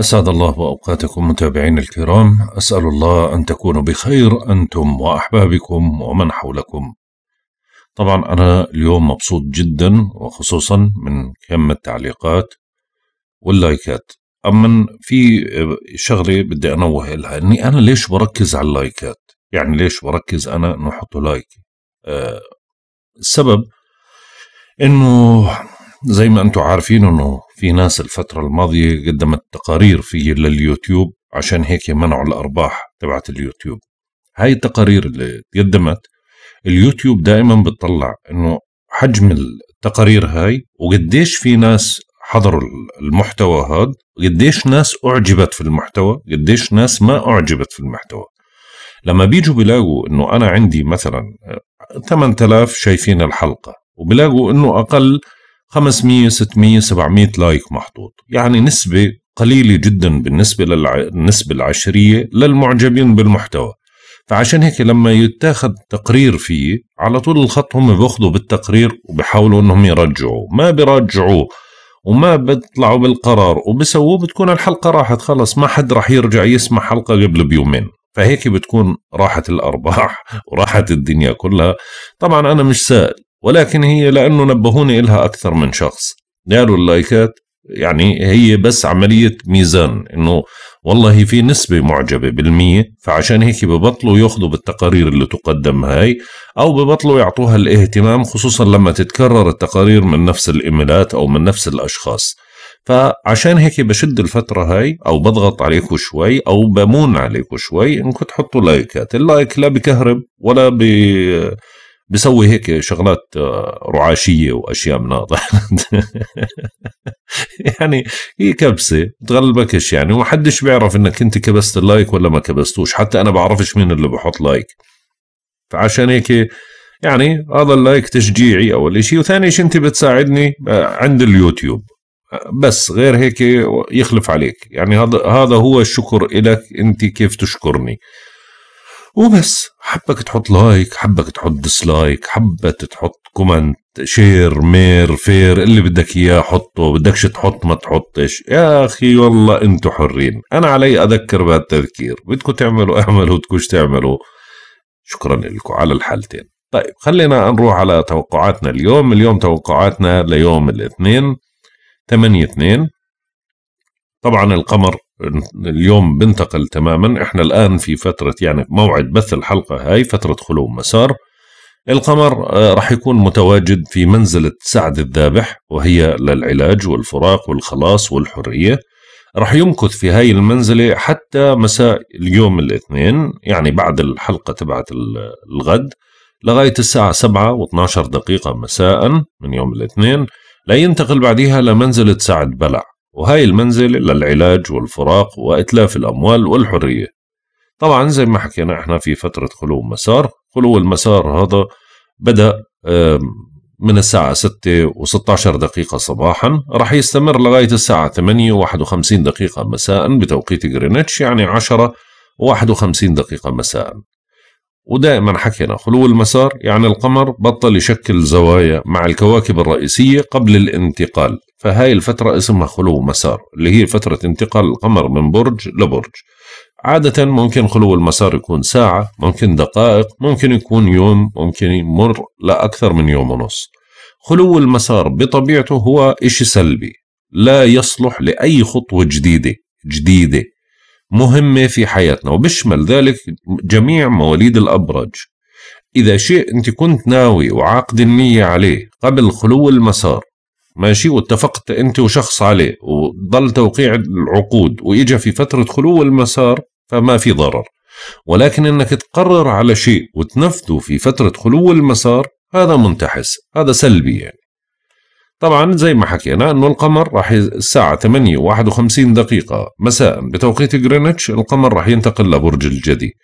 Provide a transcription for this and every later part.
أسعد الله أوقاتكم متابعين الكرام أسأل الله أن تكونوا بخير أنتم وأحبابكم ومن حولكم طبعا أنا اليوم مبسوط جدا وخصوصا من كم التعليقات واللايكات أما في شغلة بدي أنوه لها أني أنا ليش بركز على اللايكات يعني ليش بركز أنا أنه أحط لايك أه السبب أنه زي ما أنتم عارفين أنه في ناس الفترة الماضية قدمت تقارير فيه لليوتيوب عشان هيك منعوا الأرباح تبعت اليوتيوب هاي التقارير اللي تقدمت اليوتيوب دائما بتطلع انه حجم التقارير هاي وقديش في ناس حضروا المحتوى هذا قديش ناس أعجبت في المحتوى قديش ناس ما أعجبت في المحتوى لما بيجوا بيلاقوا انه انا عندي مثلا 8000 شايفين الحلقه وبلاقوا انه اقل 500 600 700 لايك محطوط يعني نسبة قليلة جدا بالنسبة للنسبة العشرية للمعجبين بالمحتوى فعشان هيك لما يتاخذ تقرير فيه على طول الخط هم بياخذوا بالتقرير وبيحاولوا انهم يرجعوه ما بيرجعوه وما بيطلعوا بالقرار وبسووه بتكون الحلقه راحت خلص ما حد راح يرجع يسمع حلقه قبل بيومين فهيك بتكون راحت الارباح وراحت الدنيا كلها طبعا انا مش سائل ولكن هي لأنه نبهوني إلها أكثر من شخص قالوا اللايكات يعني هي بس عملية ميزان إنه والله في نسبة معجبة بالمية فعشان هيك ببطلوا ياخذوا بالتقارير اللي تقدم هاي أو ببطلوا يعطوها الاهتمام خصوصا لما تتكرر التقارير من نفس الإيميلات أو من نفس الأشخاص فعشان هيك بشد الفترة هاي أو بضغط عليكم شوي أو بمون عليكم شوي إنكم تحطوا لايكات اللايك لا بكهرب ولا بي بيسوي هيك شغلات آه، رعاشيه واشياء من هذا يعني هي كبسه بتغلبكش يعني وما حدش بيعرف انك انت كبست اللايك ولا ما كبستوش حتى انا بعرفش مين اللي بحط لايك فعشان هيك يعني هذا اللايك تشجيعي اول شيء وثاني شيء انت بتساعدني آه، عند اليوتيوب بس غير هيك يخلف عليك يعني هذا هذا هو الشكر لك انت كيف تشكرني وبس حبك تحط لايك حبك تحط ديسلايك حبك تحط كومنت شير مير فير اللي بدك اياه حطه بدكش تحط ما تحطش يا اخي والله انتو حرين انا علي اذكر بهالتذكير بدكم تعملوا اعملوا بدكوش تعملوا شكرا لكم على الحالتين طيب خلينا نروح على توقعاتنا اليوم اليوم توقعاتنا ليوم الاثنين 8 2 طبعا القمر اليوم بنتقل تماما احنا الان في فتره يعني موعد بث الحلقه هاي فتره خلو مسار القمر آه، راح يكون متواجد في منزلة سعد الذابح وهي للعلاج والفراق والخلاص والحرية راح يمكث في هاي المنزلة حتى مساء اليوم الاثنين يعني بعد الحلقة تبعت الغد لغاية الساعة 7 و12 دقيقة مساء من يوم الاثنين لا ينتقل بعدها لمنزلة سعد بلع وهاي المنزلة للعلاج والفراق وإتلاف الأموال والحرية طبعا زي ما حكينا احنا في فترة خلو مسار خلو المسار هذا بدأ من الساعة 6 و16 دقيقة صباحا راح يستمر لغاية الساعة 8 و51 دقيقة مساء بتوقيت غرينتش يعني 10 و51 دقيقة مساء ودائما حكينا خلو المسار يعني القمر بطل يشكل زوايا مع الكواكب الرئيسية قبل الانتقال فهاي الفترة اسمها خلو مسار اللي هي فترة انتقال القمر من برج لبرج عادة ممكن خلو المسار يكون ساعة ممكن دقائق ممكن يكون يوم ممكن يمر لأكثر من يوم ونص خلو المسار بطبيعته هو إشي سلبي لا يصلح لأي خطوة جديدة جديدة مهمة في حياتنا وبشمل ذلك جميع مواليد الأبرج إذا شيء أنت كنت ناوي وعاقد النية عليه قبل خلو المسار ماشي واتفقت أنت وشخص عليه وضل توقيع العقود وإجا في فترة خلو المسار فما في ضرر ولكن أنك تقرر على شيء وتنفذه في فترة خلو المسار هذا منتحس هذا سلبي يعني طبعا زي ما حكينا انه القمر راح الساعة 8 و51 دقيقة مساء بتوقيت جرينتش القمر راح ينتقل لبرج الجدي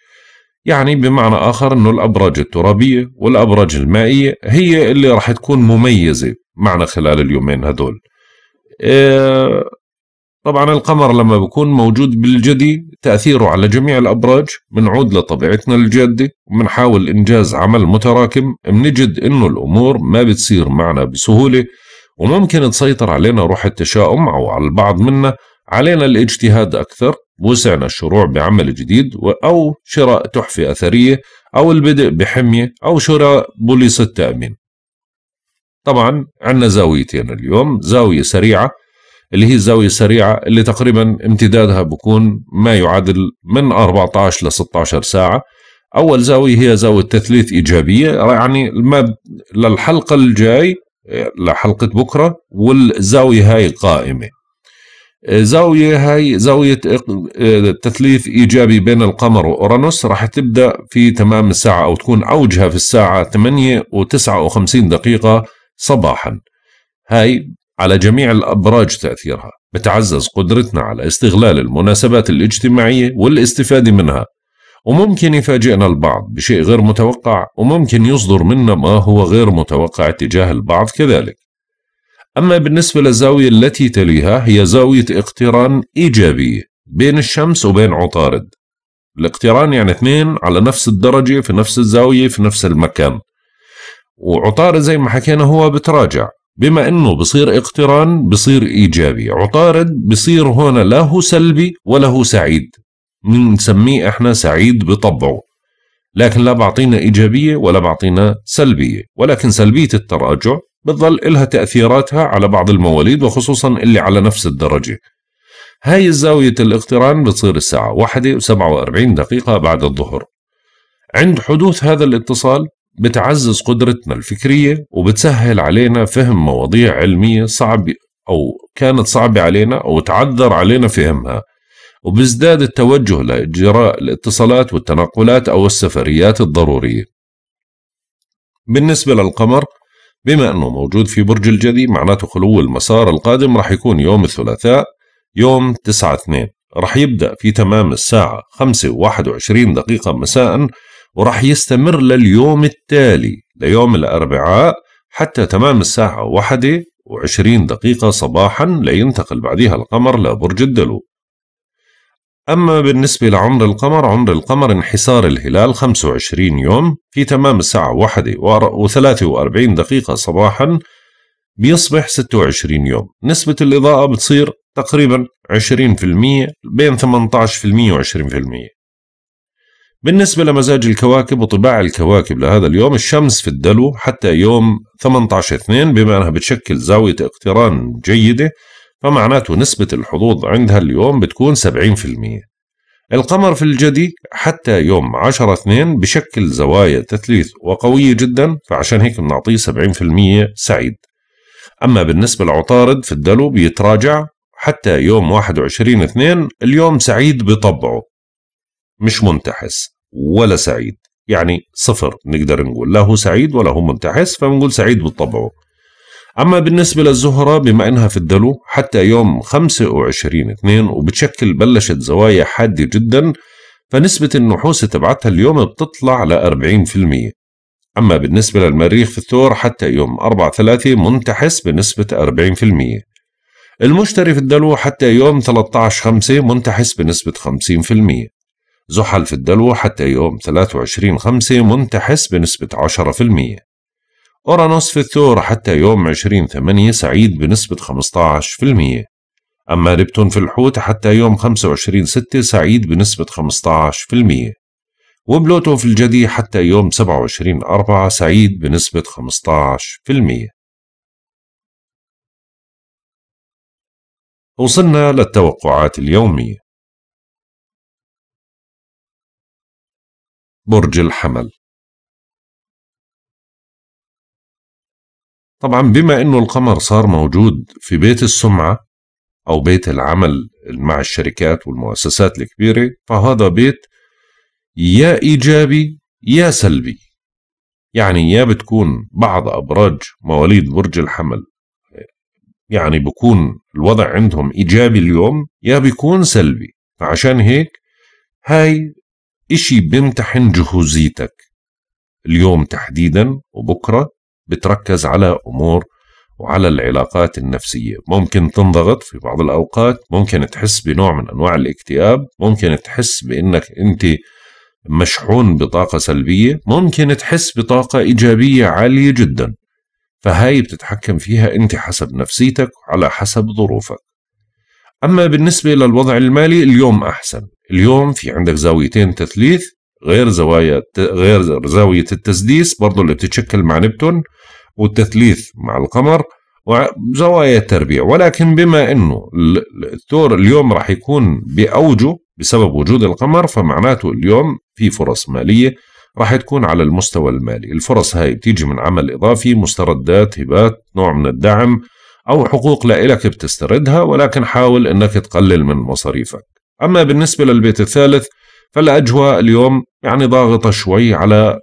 يعني بمعنى آخر أنه الأبراج الترابية والأبراج المائية هي اللي راح تكون مميزة معنا خلال اليومين هدول آه، طبعا القمر لما بكون موجود بالجدي تأثيره على جميع الأبراج بنعود لطبيعتنا الجادة وبنحاول إنجاز عمل متراكم بنجد إنه الأمور ما بتصير معنا بسهولة وممكن تسيطر علينا روح التشاؤم أو على البعض منا علينا الاجتهاد أكثر وسعنا الشروع بعمل جديد أو شراء تحفة أثرية أو البدء بحمية أو شراء بوليصة تأمين طبعا عندنا زاويتين اليوم زاوية سريعة اللي هي الزاوية السريعة اللي تقريبا امتدادها بكون ما يعادل من 14 ل 16 ساعة أول زاوية هي زاوية تثليث إيجابية يعني للحلقة الجاي لحلقة بكرة والزاوية هاي قائمة آه، زاوية هاي زاوية آه، تثليث إيجابي بين القمر وأورانوس راح تبدأ في تمام الساعة أو تكون أوجها في الساعة 8 و59 دقيقة صباحا هاي على جميع الأبراج تأثيرها بتعزز قدرتنا على استغلال المناسبات الاجتماعية والاستفادة منها وممكن يفاجئنا البعض بشيء غير متوقع وممكن يصدر منا ما هو غير متوقع تجاه البعض كذلك أما بالنسبة للزاوية التي تليها هي زاوية اقتران إيجابية بين الشمس وبين عطارد الاقتران يعني اثنين على نفس الدرجة في نفس الزاوية في نفس المكان وعطارد زي ما حكينا هو بتراجع بما انه بصير اقتران بصير ايجابي عطارد بصير هنا لا هو سلبي ولا هو سعيد بنسميه احنا سعيد بطبعه لكن لا بعطينا إيجابية ولا بعطينا سلبية ولكن سلبية التراجع بتظل إلها تأثيراتها على بعض المواليد وخصوصا اللي على نفس الدرجة هاي الزاوية الاقتران بتصير الساعة واحدة وسبعة وأربعين دقيقة بعد الظهر عند حدوث هذا الاتصال بتعزز قدرتنا الفكرية وبتسهل علينا فهم مواضيع علمية صعب أو كانت صعبة علينا أو تعذر علينا فهمها وبيزداد التوجه لإجراء الاتصالات والتنقلات أو السفريات الضرورية بالنسبة للقمر بما أنه موجود في برج الجدي معناته خلو المسار القادم راح يكون يوم الثلاثاء يوم 9 2 راح يبدأ في تمام الساعة 5 و21 دقيقة مساء وراح يستمر لليوم التالي ليوم الأربعاء حتى تمام الساعة 1 و20 دقيقة صباحا لينتقل بعدها القمر لبرج الدلو أما بالنسبة لعمر القمر عمر القمر انحسار الهلال 25 يوم في تمام الساعة 1 و43 دقيقة صباحا بيصبح 26 يوم نسبة الإضاءة بتصير تقريبا 20% بين 18% و 20% بالنسبة لمزاج الكواكب وطباع الكواكب لهذا اليوم الشمس في الدلو حتى يوم 18/2 بما أنها بتشكل زاوية اقتران جيدة فمعناته نسبة الحظوظ عندها اليوم بتكون 70% القمر في الجدي حتى يوم 10 2 بشكل زوايا تثليث وقوية جدا فعشان هيك بنعطيه 70% سعيد أما بالنسبة لعطارد في الدلو بيتراجع حتى يوم 21 2 اليوم سعيد بطبعه مش منتحس ولا سعيد يعني صفر نقدر نقول لا هو سعيد ولا هو منتحس فبنقول سعيد بطبعه أما بالنسبة للزهرة بما أنها في الدلو حتى يوم 25 2 وبتشكل بلشت زوايا حادة جدا فنسبة النحوس تبعتها اليوم بتطلع ل 40% أما بالنسبة للمريخ في الثور حتى يوم 4 3 منتحس بنسبة 40% المشتري في الدلو حتى يوم 13 5 منتحس بنسبة 50% زحل في الدلو حتى يوم 23 5 منتحس بنسبة 10% أورانوس في الثور حتى يوم 20 8 سعيد بنسبة 15% أما نبتون في الحوت حتى يوم 25 6 سعيد بنسبة 15% وبلوتو في الجدي حتى يوم 27 4 سعيد بنسبة 15% وصلنا للتوقعات اليومية برج الحمل طبعا بما انه القمر صار موجود في بيت السمعه او بيت العمل مع الشركات والمؤسسات الكبيره فهذا بيت يا ايجابي يا سلبي يعني يا بتكون بعض ابراج مواليد برج الحمل يعني بكون الوضع عندهم ايجابي اليوم يا بيكون سلبي فعشان هيك هاي اشي بيمتحن جهوزيتك اليوم تحديدا وبكره بتركز على أمور وعلى العلاقات النفسية ممكن تنضغط في بعض الأوقات ممكن تحس بنوع من أنواع الاكتئاب ممكن تحس بأنك أنت مشحون بطاقة سلبية ممكن تحس بطاقة إيجابية عالية جدا فهاي بتتحكم فيها أنت حسب نفسيتك وعلى حسب ظروفك أما بالنسبة للوضع المالي اليوم أحسن اليوم في عندك زاويتين تثليث غير زوايا غير زاوية التسديس برضو اللي بتتشكل مع نبتون والتثليث مع القمر وزوايا التربيع ولكن بما أنه الثور اليوم راح يكون بأوجه بسبب وجود القمر فمعناته اليوم في فرص مالية راح تكون على المستوى المالي الفرص هاي بتيجي من عمل إضافي مستردات هبات نوع من الدعم أو حقوق لإلك بتستردها ولكن حاول أنك تقلل من مصاريفك أما بالنسبة للبيت الثالث فالاجواء اليوم يعني ضاغطه شوي على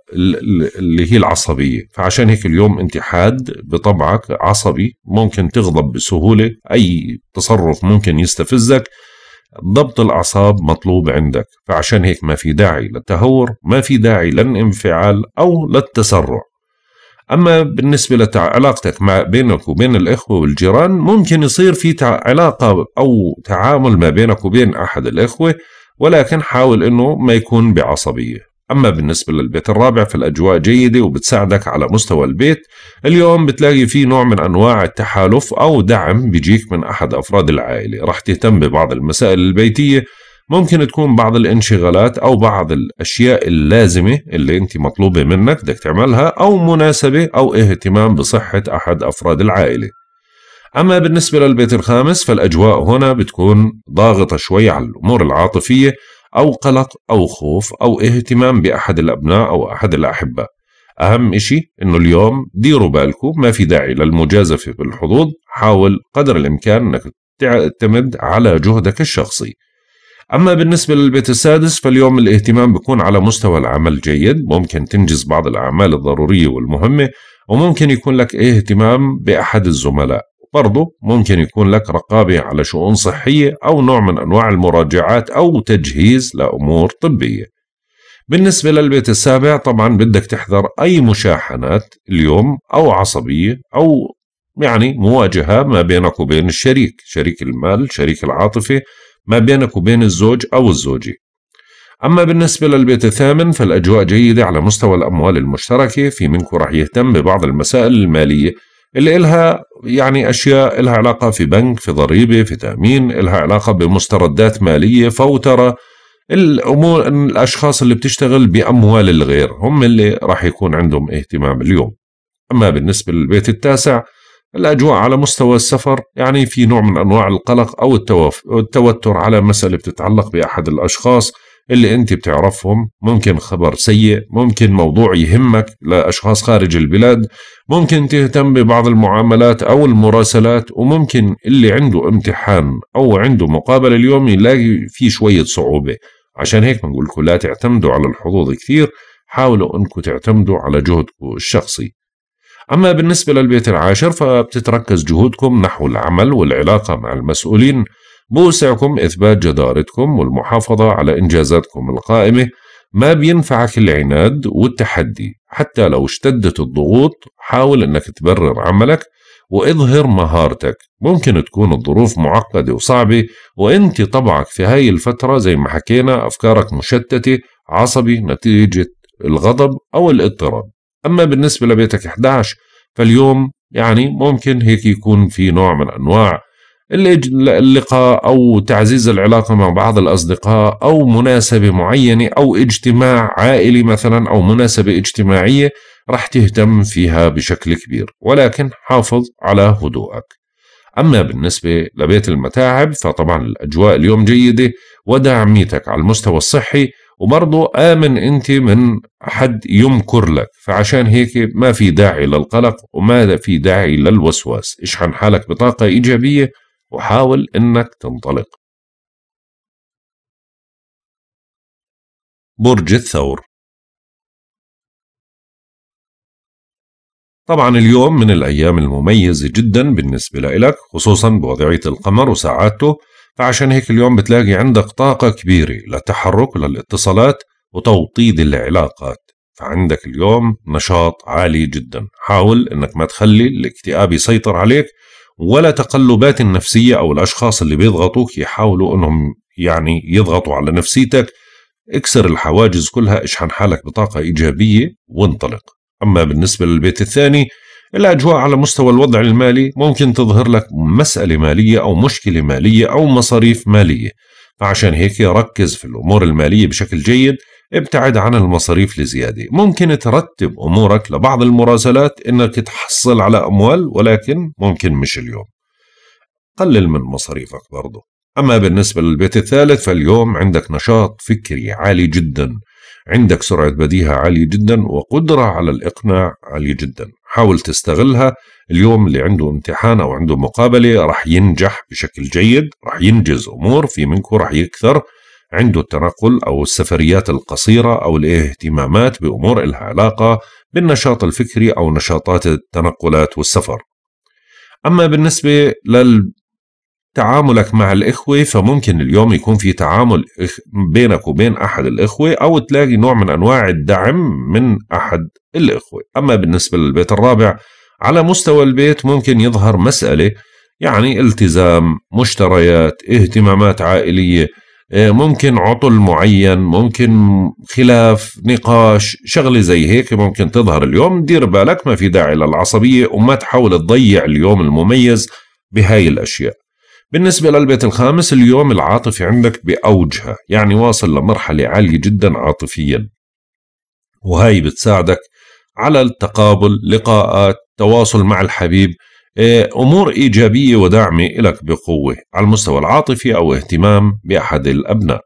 اللي هي العصبيه فعشان هيك اليوم انت حاد بطبعك عصبي ممكن تغضب بسهوله اي تصرف ممكن يستفزك ضبط الاعصاب مطلوب عندك فعشان هيك ما في داعي للتهور ما في داعي للانفعال او للتسرع اما بالنسبه لعلاقتك مع بينك وبين الاخوه والجيران ممكن يصير في علاقه او تعامل ما بينك وبين احد الاخوه ولكن حاول أنه ما يكون بعصبية أما بالنسبة للبيت الرابع فالأجواء جيدة وبتساعدك على مستوى البيت اليوم بتلاقي فيه نوع من أنواع التحالف أو دعم بيجيك من أحد أفراد العائلة رح تهتم ببعض المسائل البيتية ممكن تكون بعض الانشغالات أو بعض الأشياء اللازمة اللي أنت مطلوبة منك بدك تعملها أو مناسبة أو اهتمام بصحة أحد أفراد العائلة أما بالنسبة للبيت الخامس فالأجواء هنا بتكون ضاغطة شوي على الأمور العاطفية أو قلق أو خوف أو اهتمام بأحد الأبناء أو أحد الأحبة أهم إشي إنه اليوم ديروا بالكم ما في داعي للمجازفة بالحظوظ حاول قدر الإمكان إنك تعتمد على جهدك الشخصي أما بالنسبة للبيت السادس فاليوم الاهتمام بيكون على مستوى العمل جيد ممكن تنجز بعض الأعمال الضرورية والمهمة وممكن يكون لك اهتمام بأحد الزملاء برضه ممكن يكون لك رقابة على شؤون صحية أو نوع من أنواع المراجعات أو تجهيز لأمور طبية بالنسبة للبيت السابع طبعا بدك تحذر أي مشاحنات اليوم أو عصبية أو يعني مواجهة ما بينك وبين الشريك شريك المال شريك العاطفة ما بينك وبين الزوج أو الزوجة أما بالنسبة للبيت الثامن فالأجواء جيدة على مستوى الأموال المشتركة في منكم راح يهتم ببعض المسائل المالية اللي إلها يعني أشياء لها علاقة في بنك في ضريبة في تأمين لها علاقة بمستردات مالية فوترة الأمور الأشخاص اللي بتشتغل بأموال الغير هم اللي راح يكون عندهم اهتمام اليوم أما بالنسبة للبيت التاسع الأجواء على مستوى السفر يعني في نوع من أنواع القلق أو التوتر على مسألة بتتعلق بأحد الأشخاص اللي انت بتعرفهم ممكن خبر سيء ممكن موضوع يهمك لأشخاص خارج البلاد ممكن تهتم ببعض المعاملات أو المراسلات وممكن اللي عنده امتحان أو عنده مقابلة اليوم يلاقي فيه شوية صعوبة عشان هيك بنقول لكم لا تعتمدوا على الحظوظ كثير حاولوا انكم تعتمدوا على جهدكم الشخصي أما بالنسبة للبيت العاشر فبتتركز جهودكم نحو العمل والعلاقة مع المسؤولين موسعكم إثبات جدارتكم والمحافظة على إنجازاتكم القائمة ما بينفعك العناد والتحدي حتى لو اشتدت الضغوط حاول أنك تبرر عملك واظهر مهارتك ممكن تكون الظروف معقدة وصعبة وانت طبعك في هاي الفترة زي ما حكينا أفكارك مشتتة عصبي نتيجة الغضب أو الاضطراب أما بالنسبة لبيتك 11 فاليوم يعني ممكن هيك يكون في نوع من أنواع اللقاء أو تعزيز العلاقة مع بعض الأصدقاء أو مناسبة معينة أو اجتماع عائلي مثلا أو مناسبة اجتماعية رح تهتم فيها بشكل كبير ولكن حافظ على هدوءك أما بالنسبة لبيت المتاعب فطبعا الأجواء اليوم جيدة ودع ميتك على المستوى الصحي وبرضه آمن أنت من حد يمكر لك فعشان هيك ما في داعي للقلق وما في داعي للوسواس اشحن حالك بطاقة إيجابية وحاول انك تنطلق برج الثور طبعا اليوم من الأيام المميزة جدا بالنسبة لإلك خصوصا بوضعية القمر وساعاته فعشان هيك اليوم بتلاقي عندك طاقة كبيرة للتحرك للاتصالات وتوطيد العلاقات فعندك اليوم نشاط عالي جدا حاول انك ما تخلي الاكتئاب يسيطر عليك ولا تقلبات النفسية أو الأشخاص اللي بيضغطوك يحاولوا أنهم يعني يضغطوا على نفسيتك اكسر الحواجز كلها اشحن حالك بطاقة إيجابية وانطلق أما بالنسبة للبيت الثاني الأجواء على مستوى الوضع المالي ممكن تظهر لك مسألة مالية أو مشكلة مالية أو مصاريف مالية فعشان هيك ركز في الأمور المالية بشكل جيد ابتعد عن المصاريف لزيادة ممكن ترتب أمورك لبعض المراسلات إنك تحصل على أموال ولكن ممكن مش اليوم قلل من مصاريفك برضه أما بالنسبة للبيت الثالث فاليوم عندك نشاط فكري عالي جدا عندك سرعة بديهة عالية جدا وقدرة على الإقناع عالية جدا حاول تستغلها اليوم اللي عنده امتحان أو عنده مقابلة رح ينجح بشكل جيد رح ينجز أمور في منكم رح يكثر عنده التنقل أو السفريات القصيرة أو الاهتمامات بأمور لها علاقة بالنشاط الفكري أو نشاطات التنقلات والسفر أما بالنسبة لل تعاملك مع الإخوة فممكن اليوم يكون في تعامل بينك وبين أحد الإخوة أو تلاقي نوع من أنواع الدعم من أحد الإخوة أما بالنسبة للبيت الرابع على مستوى البيت ممكن يظهر مسألة يعني التزام مشتريات اهتمامات عائلية آه، ممكن عطل معين ممكن خلاف نقاش شغلة زي هيك ممكن تظهر اليوم دير بالك ما في داعي للعصبية وما تحاول تضيع اليوم المميز بهاي الأشياء بالنسبة للبيت الخامس اليوم العاطفي عندك بأوجها يعني واصل لمرحلة عالية جدا عاطفيا وهاي بتساعدك على التقابل لقاءات تواصل مع الحبيب آه، أمور إيجابية وداعمة إلك بقوة على المستوى العاطفي أو اهتمام بأحد الأبناء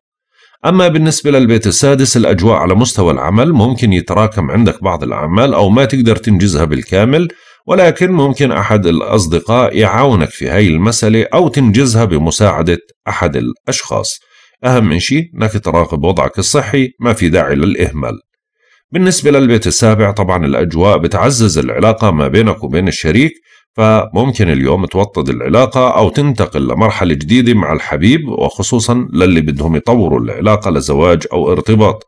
أما بالنسبة للبيت السادس الأجواء على مستوى العمل ممكن يتراكم عندك بعض الأعمال أو ما تقدر تنجزها بالكامل ولكن ممكن أحد الأصدقاء يعاونك في هاي المسألة أو تنجزها بمساعدة أحد الأشخاص أهم شيء أنك تراقب وضعك الصحي ما في داعي للإهمال بالنسبة للبيت السابع طبعا الأجواء بتعزز العلاقة ما بينك وبين الشريك فممكن اليوم توطد العلاقة أو تنتقل لمرحلة جديدة مع الحبيب وخصوصا للي بدهم يطوروا العلاقة لزواج أو ارتباط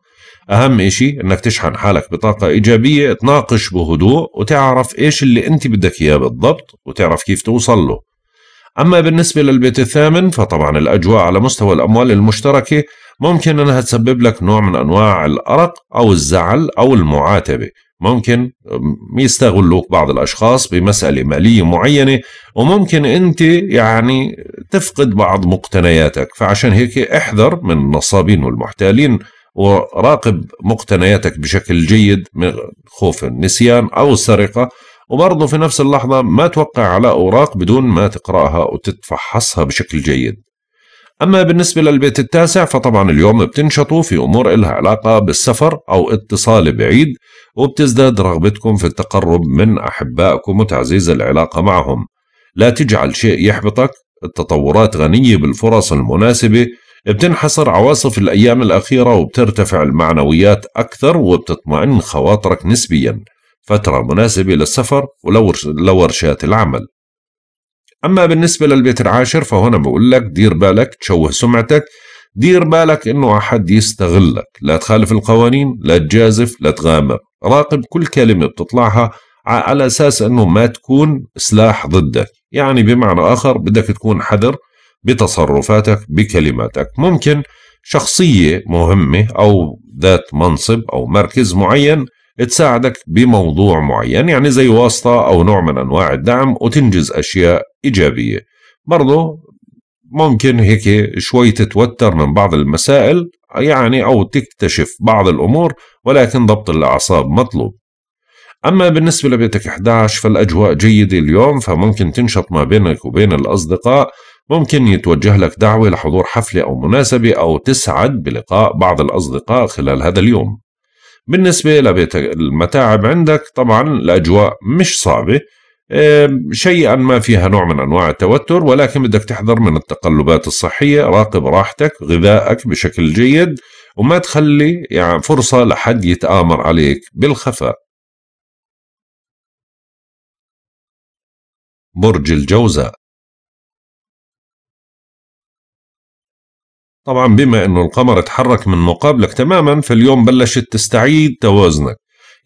أهم إشي إنك تشحن حالك بطاقة إيجابية تناقش بهدوء وتعرف إيش اللي أنت بدك إياه بالضبط وتعرف كيف توصل له أما بالنسبة للبيت الثامن فطبعا الأجواء على مستوى الأموال المشتركة ممكن أنها تسبب لك نوع من أنواع الأرق أو الزعل أو المعاتبة ممكن يستغلوك بعض الاشخاص بمساله ماليه معينه وممكن انت يعني تفقد بعض مقتنياتك فعشان هيك احذر من النصابين والمحتالين وراقب مقتنياتك بشكل جيد من خوف النسيان او السرقه وبرضه في نفس اللحظه ما توقع على اوراق بدون ما تقراها وتتفحصها بشكل جيد أما بالنسبة للبيت التاسع فطبعا اليوم بتنشطوا في أمور إلها علاقة بالسفر أو اتصال بعيد وبتزداد رغبتكم في التقرب من أحبائكم وتعزيز العلاقة معهم لا تجعل شيء يحبطك التطورات غنية بالفرص المناسبة بتنحصر عواصف الأيام الأخيرة وبترتفع المعنويات أكثر وبتطمئن خواطرك نسبيا فترة مناسبة للسفر ولورشات العمل أما بالنسبة للبيت العاشر فهنا بقول لك دير بالك تشوه سمعتك دير بالك انه احد يستغلك لا تخالف القوانين لا تجازف لا تغامر راقب كل كلمة بتطلعها على أساس أنه ما تكون سلاح ضدك يعني بمعنى آخر بدك تكون حذر بتصرفاتك بكلماتك ممكن شخصية مهمة أو ذات منصب أو مركز معين تساعدك بموضوع معين يعني زي واسطة أو نوع من أنواع الدعم وتنجز أشياء إيجابية برضو ممكن هيك شوي تتوتر من بعض المسائل يعني أو تكتشف بعض الأمور ولكن ضبط الأعصاب مطلوب أما بالنسبة لبيتك 11 فالأجواء جيدة اليوم فممكن تنشط ما بينك وبين الأصدقاء ممكن يتوجه لك دعوة لحضور حفلة أو مناسبة أو تسعد بلقاء بعض الأصدقاء خلال هذا اليوم بالنسبة لبيت المتاعب عندك طبعا الأجواء مش صعبة شيئا ما فيها نوع من أنواع التوتر ولكن بدك تحذر من التقلبات الصحية راقب راحتك غذائك بشكل جيد وما تخلي يعني فرصة لحد يتآمر عليك بالخفاء برج الجوزاء طبعا بما انه القمر اتحرك من مقابلك تماما فاليوم بلشت تستعيد توازنك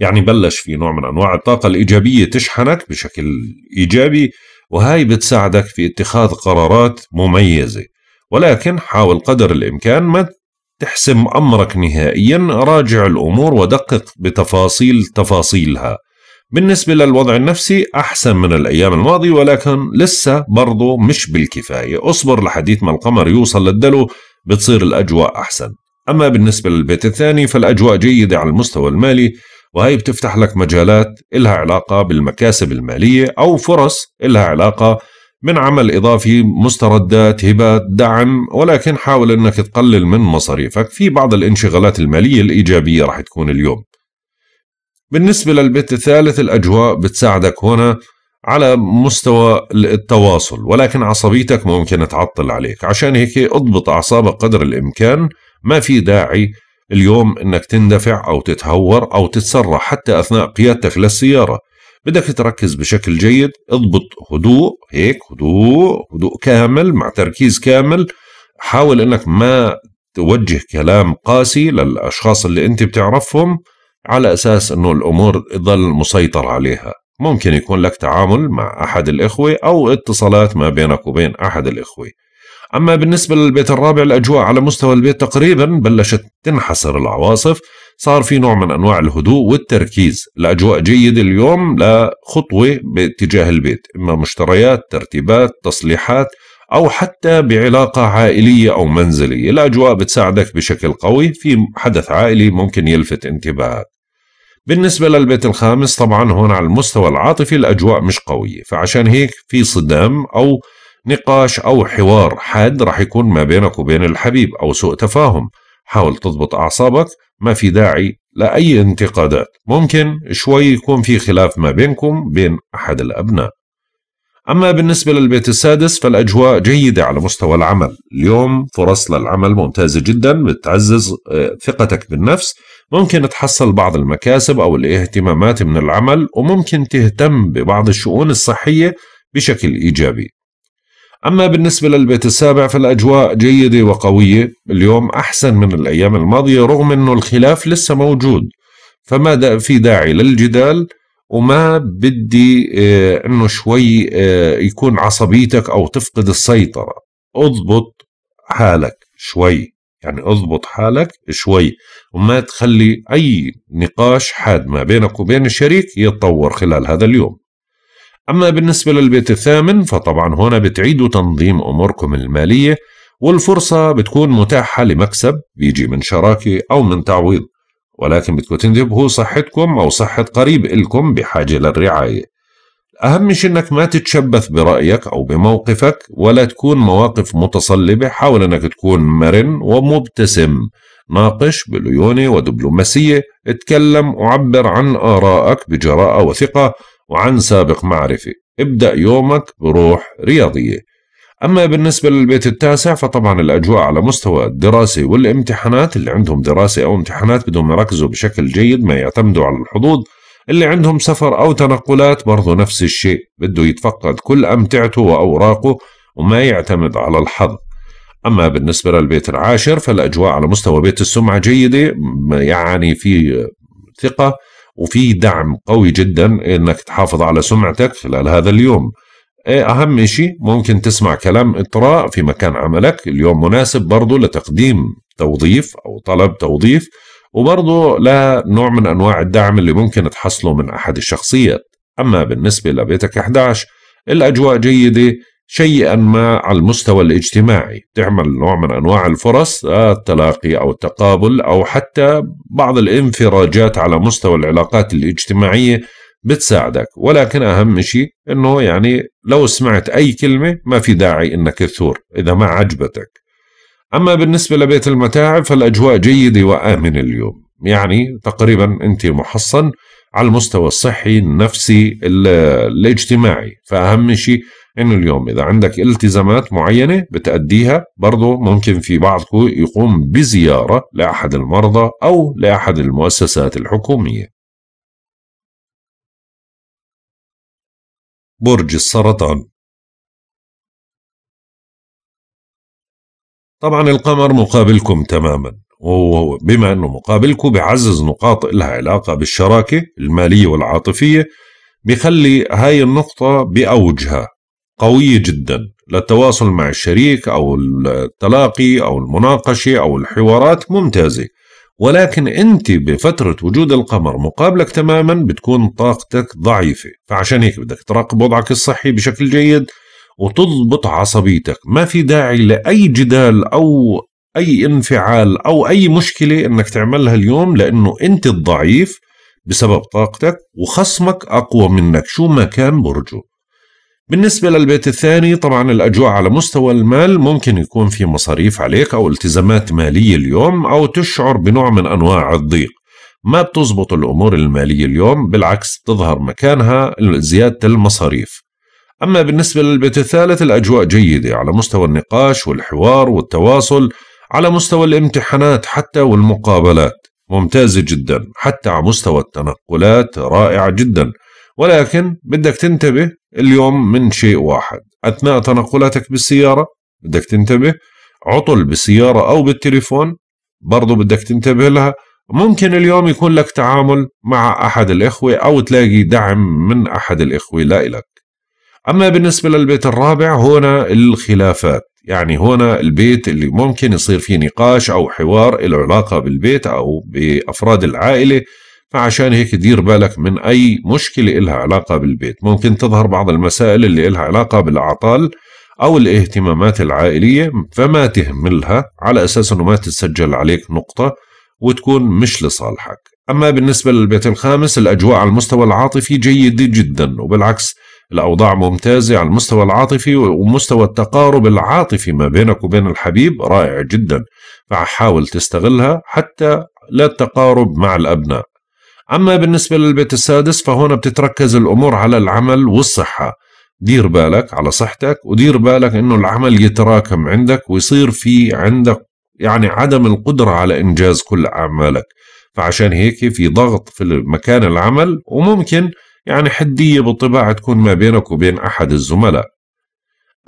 يعني بلش في نوع من انواع الطاقه الايجابيه تشحنك بشكل ايجابي وهي بتساعدك في اتخاذ قرارات مميزه ولكن حاول قدر الامكان ما تحسم امرك نهائيا راجع الامور ودقق بتفاصيل تفاصيلها بالنسبة للوضع النفسي أحسن من الأيام الماضية ولكن لسه برضه مش بالكفاية أصبر لحديث ما القمر يوصل للدلو بتصير الأجواء أحسن أما بالنسبة للبيت الثاني فالأجواء جيدة على المستوى المالي وهي بتفتح لك مجالات إلها علاقة بالمكاسب المالية أو فرص إلها علاقة من عمل إضافي مستردات هبات دعم ولكن حاول أنك تقلل من مصاريفك في بعض الانشغالات المالية الإيجابية رح تكون اليوم بالنسبة للبيت الثالث الأجواء بتساعدك هنا على مستوى التواصل ولكن عصبيتك ممكن تعطل عليك عشان هيك اضبط أعصابك قدر الإمكان ما في داعي اليوم انك تندفع او تتهور او تتسرع حتى اثناء قيادتك للسياره بدك تركز بشكل جيد اضبط هدوء هيك هدوء هدوء كامل مع تركيز كامل حاول انك ما توجه كلام قاسي للاشخاص اللي انت بتعرفهم على اساس انه الامور تضل مسيطر عليها ممكن يكون لك تعامل مع أحد الإخوة أو اتصالات ما بينك وبين أحد الإخوة أما بالنسبة للبيت الرابع الأجواء على مستوى البيت تقريبا بلشت تنحسر العواصف صار في نوع من أنواع الهدوء والتركيز الأجواء جيدة اليوم لخطوة باتجاه البيت إما مشتريات ترتيبات تصليحات أو حتى بعلاقة عائلية أو منزلية الأجواء بتساعدك بشكل قوي في حدث عائلي ممكن يلفت انتباهك بالنسبة للبيت الخامس طبعا هون على المستوى العاطفي الأجواء مش قوية فعشان هيك في صدام أو نقاش أو حوار حاد رح يكون ما بينك وبين الحبيب أو سوء تفاهم حاول تضبط أعصابك ما في داعي لأي انتقادات ممكن شوي يكون في خلاف ما بينكم بين أحد الأبناء أما بالنسبة للبيت السادس فالأجواء جيدة على مستوى العمل اليوم فرص للعمل ممتازة جدا بتعزز آه، ثقتك بالنفس ممكن تحصل بعض المكاسب أو الاهتمامات من العمل وممكن تهتم ببعض الشؤون الصحية بشكل إيجابي أما بالنسبة للبيت السابع فالأجواء جيدة وقوية اليوم أحسن من الأيام الماضية رغم أنه الخلاف لسه موجود فما دا في داعي للجدال وما بدي آه، أنه شوي آه، يكون عصبيتك أو تفقد السيطرة اضبط حالك شوي يعني اضبط حالك شوي وما تخلي أي نقاش حاد ما بينك وبين الشريك يتطور خلال هذا اليوم أما بالنسبة للبيت الثامن فطبعا هنا بتعيدوا تنظيم أموركم المالية والفرصة بتكون متاحة لمكسب بيجي من شراكة أو من تعويض ولكن بدكم تنتبهوا صحتكم أو صحة قريب إلكم بحاجة للرعاية أهم شيء إنك ما تتشبث برأيك أو بموقفك ولا تكون مواقف متصلبة حاول إنك تكون مرن ومبتسم ناقش بليونة ودبلوماسية اتكلم وعبر عن آرائك بجراءة وثقة وعن سابق معرفة ابدأ يومك بروح رياضية أما بالنسبة للبيت التاسع فطبعا الأجواء على مستوى الدراسة والامتحانات اللي عندهم دراسة أو امتحانات بدهم يركزوا بشكل جيد ما يعتمدوا على الحظوظ اللي عندهم سفر أو تنقلات برضه نفس الشيء بده يتفقد كل أمتعته وأوراقه وما يعتمد على الحظ أما بالنسبة للبيت العاشر فالأجواء على مستوى بيت السمعة جيدة يعني في ثقة وفي دعم قوي جدا انك تحافظ على سمعتك خلال هذا اليوم إيه اهم شيء ممكن تسمع كلام اطراء في مكان عملك اليوم مناسب برضه لتقديم توظيف او طلب توظيف وبرضه لا نوع من أنواع الدعم اللي ممكن تحصله من أحد الشخصيات أما بالنسبة لبيتك 11 الأجواء جيدة شيئا ما على المستوى الاجتماعي تعمل نوع من أنواع الفرص التلاقي أو التقابل أو حتى بعض الانفراجات على مستوى العلاقات الاجتماعية بتساعدك ولكن أهم شيء أنه يعني لو سمعت أي كلمة ما في داعي أنك تثور إذا ما عجبتك أما بالنسبة لبيت المتاعب فالأجواء جيدة وآمنة اليوم يعني تقريبا أنت محصن على المستوى الصحي النفسي الاجتماعي فأهم شيء انه اليوم اذا عندك التزامات معينه بتاديها برضه ممكن في بعضكم يقوم بزياره لاحد المرضى او لاحد المؤسسات الحكوميه. برج السرطان طبعا القمر مقابلكم تماما وبما أنه مقابلكم بعزز نقاط لها علاقة بالشراكة المالية والعاطفية بيخلي هاي النقطة بأوجها قوية جدا للتواصل مع الشريك أو التلاقي أو المناقشة أو الحوارات ممتازة ولكن انت بفتره وجود القمر مقابلك تماما بتكون طاقتك ضعيفه فعشان هيك بدك تراقب وضعك الصحي بشكل جيد وتضبط عصبيتك ما في داعي لأي جدال أو أي انفعال أو أي مشكلة أنك تعملها اليوم لأنه أنت الضعيف بسبب طاقتك وخصمك أقوى منك شو ما كان برجه بالنسبة للبيت الثاني طبعا الأجواء على مستوى المال ممكن يكون في مصاريف عليك أو التزامات مالية اليوم أو تشعر بنوع من أنواع الضيق ما بتزبط الأمور المالية اليوم بالعكس تظهر مكانها زيادة المصاريف أما بالنسبة للبيت الثالث الأجواء جيدة على مستوى النقاش والحوار والتواصل على مستوى الامتحانات حتى والمقابلات ممتازة جدا حتى على مستوى التنقلات رائعة جدا ولكن بدك تنتبه اليوم من شيء واحد أثناء تنقلاتك بالسيارة بدك تنتبه عطل بالسيارة أو بالتليفون برضو بدك تنتبه لها ممكن اليوم يكون لك تعامل مع أحد الإخوة أو تلاقي دعم من أحد الإخوة لا إلك أما بالنسبة للبيت الرابع هنا الخلافات يعني هنا البيت اللي ممكن يصير فيه نقاش أو حوار له علاقة بالبيت أو بأفراد العائلة فعشان هيك دير بالك من أي مشكلة إلها علاقة بالبيت ممكن تظهر بعض المسائل اللي إلها علاقة بالأعطال أو الاهتمامات العائلية فما تهملها على أساس أنه ما تتسجل عليك نقطة وتكون مش لصالحك أما بالنسبة للبيت الخامس الأجواء على المستوى العاطفي جيدة جدا وبالعكس الأوضاع ممتازة على المستوى العاطفي ومستوى التقارب العاطفي ما بينك وبين الحبيب رائع جدا فحاول تستغلها حتى لا التقارب مع الأبناء أما بالنسبة للبيت السادس فهنا بتتركز الأمور على العمل والصحة دير بالك على صحتك ودير بالك أنه العمل يتراكم عندك ويصير في عندك يعني عدم القدرة على إنجاز كل أعمالك فعشان هيك في ضغط في مكان العمل وممكن يعني حدية بالطباع تكون ما بينك وبين أحد الزملاء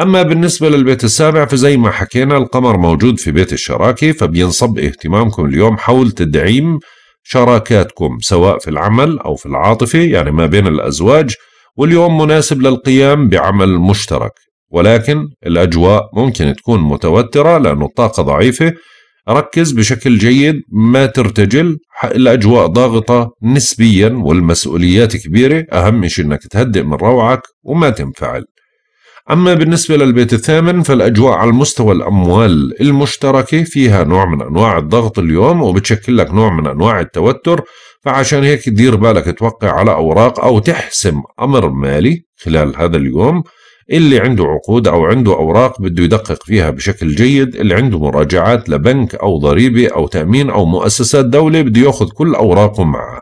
أما بالنسبة للبيت السابع فزي ما حكينا القمر موجود في بيت الشراكة فبينصب اهتمامكم اليوم حول تدعيم شراكاتكم سواء في العمل أو في العاطفة يعني ما بين الأزواج واليوم مناسب للقيام بعمل مشترك ولكن الأجواء ممكن تكون متوترة لأن الطاقة ضعيفة ركز بشكل جيد ما ترتجل الأجواء ضاغطة نسبيا والمسؤوليات كبيرة أهم شيء أنك تهدئ من روعك وما تنفعل أما بالنسبة للبيت الثامن فالأجواء على مستوى الأموال المشتركة فيها نوع من أنواع الضغط اليوم وبتشكل لك نوع من أنواع التوتر فعشان هيك دير بالك توقع على أوراق أو تحسم أمر مالي خلال هذا اليوم اللي عنده عقود أو عنده أوراق بده يدقق فيها بشكل جيد اللي عنده مراجعات لبنك أو ضريبة أو تأمين أو مؤسسات دولة بده يأخذ كل أوراقه معه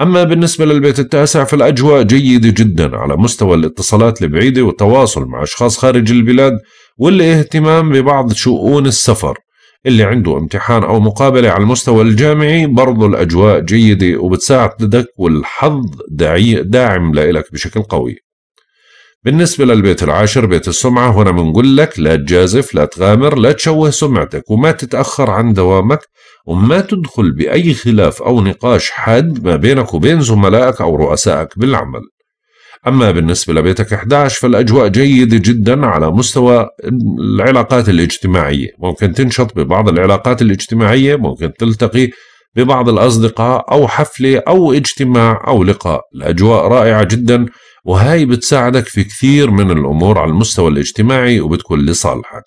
أما بالنسبة للبيت التاسع فالأجواء جيدة جدا على مستوى الاتصالات البعيدة والتواصل مع أشخاص خارج البلاد والاهتمام ببعض شؤون السفر اللي عنده امتحان أو مقابلة على المستوى الجامعي برضو الأجواء جيدة وبتساعدك والحظ داعم لإلك بشكل قوي بالنسبة للبيت العاشر بيت السمعة هنا بنقول لك لا تجازف لا تغامر لا تشوه سمعتك وما تتأخر عن دوامك وما تدخل بأي خلاف أو نقاش حاد ما بينك وبين زملائك أو رؤسائك بالعمل أما بالنسبة لبيتك 11 فالأجواء جيدة جدا على مستوى العلاقات الاجتماعية ممكن تنشط ببعض العلاقات الاجتماعية ممكن تلتقي ببعض الأصدقاء أو حفلة أو اجتماع أو لقاء الأجواء رائعة جدا وهي بتساعدك في كثير من الأمور على المستوى الاجتماعي وبتكون لصالحك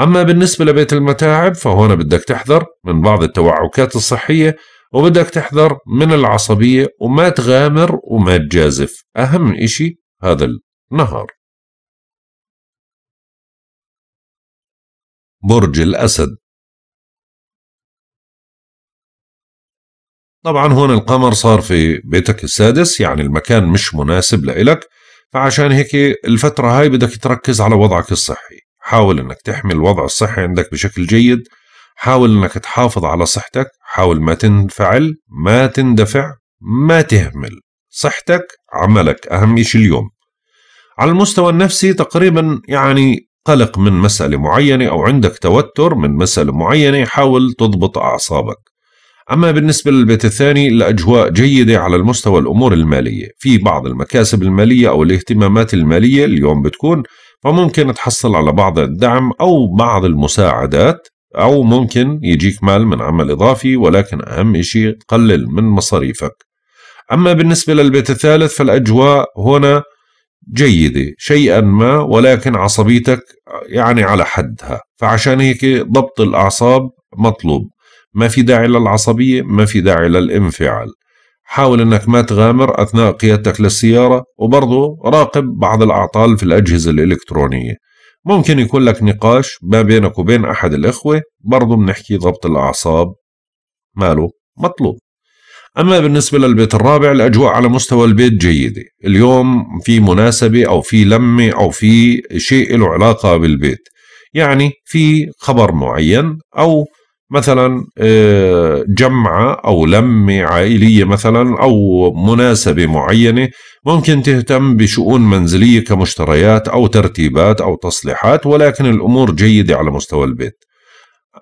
أما بالنسبة لبيت المتاعب فهون بدك تحذر من بعض التوعكات الصحية وبدك تحذر من العصبية وما تغامر وما تجازف أهم إشي هذا النهار برج الأسد طبعا هون القمر صار في بيتك السادس يعني المكان مش مناسب لإلك فعشان هيك الفترة هاي بدك تركز على وضعك الصحي حاول انك تحمي الوضع الصحي عندك بشكل جيد حاول انك تحافظ على صحتك حاول ما تنفعل ما تندفع ما تهمل صحتك عملك اهم شيء اليوم على المستوى النفسي تقريبا يعني قلق من مسألة معينة أو عندك توتر من مسألة معينة حاول تضبط أعصابك أما بالنسبة للبيت الثاني الأجواء جيدة على المستوى الأمور المالية في بعض المكاسب المالية أو الاهتمامات المالية اليوم بتكون فممكن تحصل على بعض الدعم أو بعض المساعدات أو ممكن يجيك مال من عمل إضافي ولكن أهم شيء تقلل من مصاريفك أما بالنسبة للبيت الثالث فالأجواء هنا جيدة شيئا ما ولكن عصبيتك يعني على حدها فعشان هيك ضبط الأعصاب مطلوب ما في داعي للعصبية ما في داعي للانفعال حاول انك ما تغامر اثناء قيادتك للسيارة وبرضه راقب بعض الاعطال في الاجهزة الالكترونية ممكن يكون لك نقاش ما بينك وبين احد الاخوة برضه بنحكي ضبط الاعصاب ماله مطلوب أما بالنسبة للبيت الرابع الأجواء على مستوى البيت جيدة اليوم في مناسبة أو في لمة أو في شيء له علاقة بالبيت يعني في خبر معين أو مثلا آه، جمعة أو لمة عائلية مثلا أو مناسبة معينة ممكن تهتم بشؤون منزلية كمشتريات أو ترتيبات أو تصليحات ولكن الأمور جيدة على مستوى البيت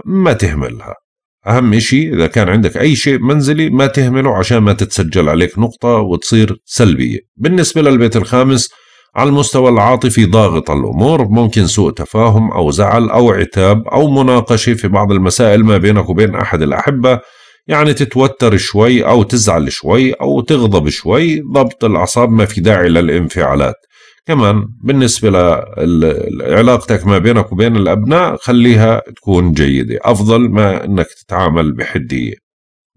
ما تهملها أهم شيء إذا كان عندك أي شيء منزلي ما تهمله عشان ما تتسجل عليك نقطة وتصير سلبية بالنسبة للبيت الخامس على المستوى العاطفي ضاغط الأمور ممكن سوء تفاهم أو زعل أو عتاب أو مناقشة في بعض المسائل ما بينك وبين أحد الأحبة يعني تتوتر شوي أو تزعل شوي أو تغضب شوي ضبط الأعصاب ما في داعي للانفعالات كمان بالنسبة لعلاقتك ما بينك وبين الأبناء خليها تكون جيدة أفضل ما أنك تتعامل بحدية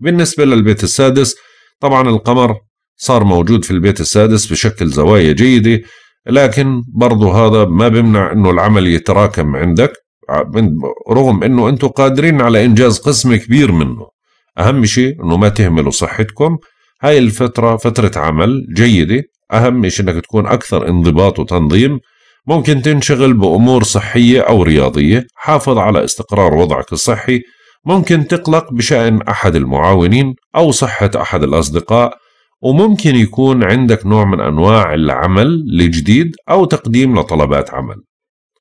بالنسبة للبيت السادس طبعا القمر صار موجود في البيت السادس بشكل زوايا جيدة لكن برضو هذا ما بمنع انه العمل يتراكم عندك رغم انه انتم قادرين على انجاز قسم كبير منه اهم شيء انه ما تهملوا صحتكم هاي الفتره فتره عمل جيده اهم شيء انك تكون اكثر انضباط وتنظيم ممكن تنشغل بامور صحيه او رياضيه حافظ على استقرار وضعك الصحي ممكن تقلق بشان احد المعاونين او صحه احد الاصدقاء وممكن يكون عندك نوع من أنواع العمل الجديد أو تقديم لطلبات عمل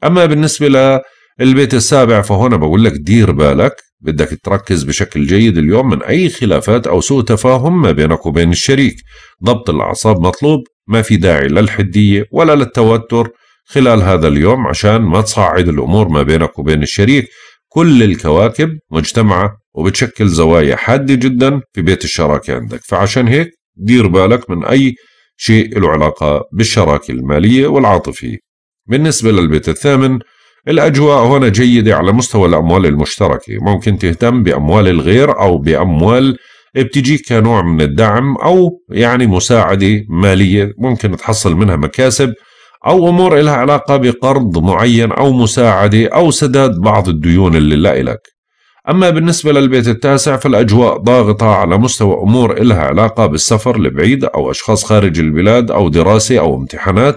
أما بالنسبة للبيت السابع فهنا بقول لك دير بالك بدك تركز بشكل جيد اليوم من أي خلافات أو سوء تفاهم ما بينك وبين الشريك ضبط الأعصاب مطلوب ما في داعي للحدية ولا للتوتر خلال هذا اليوم عشان ما تصعد الأمور ما بينك وبين الشريك كل الكواكب مجتمعة وبتشكل زوايا حادة جدا في بيت الشراكة عندك فعشان هيك دير بالك من أي شيء له علاقة بالشراكة المالية والعاطفية بالنسبة للبيت الثامن الأجواء هنا جيدة على مستوى الأموال المشتركة ممكن تهتم بأموال الغير أو بأموال بتجيك كنوع من الدعم أو يعني مساعدة مالية ممكن تحصل منها مكاسب أو أمور لها علاقة بقرض معين أو مساعدة أو سداد بعض الديون اللي إلك أما بالنسبة للبيت التاسع فالأجواء ضاغطة على مستوى أمور إلها علاقة بالسفر لبعيد أو أشخاص خارج البلاد أو دراسة أو امتحانات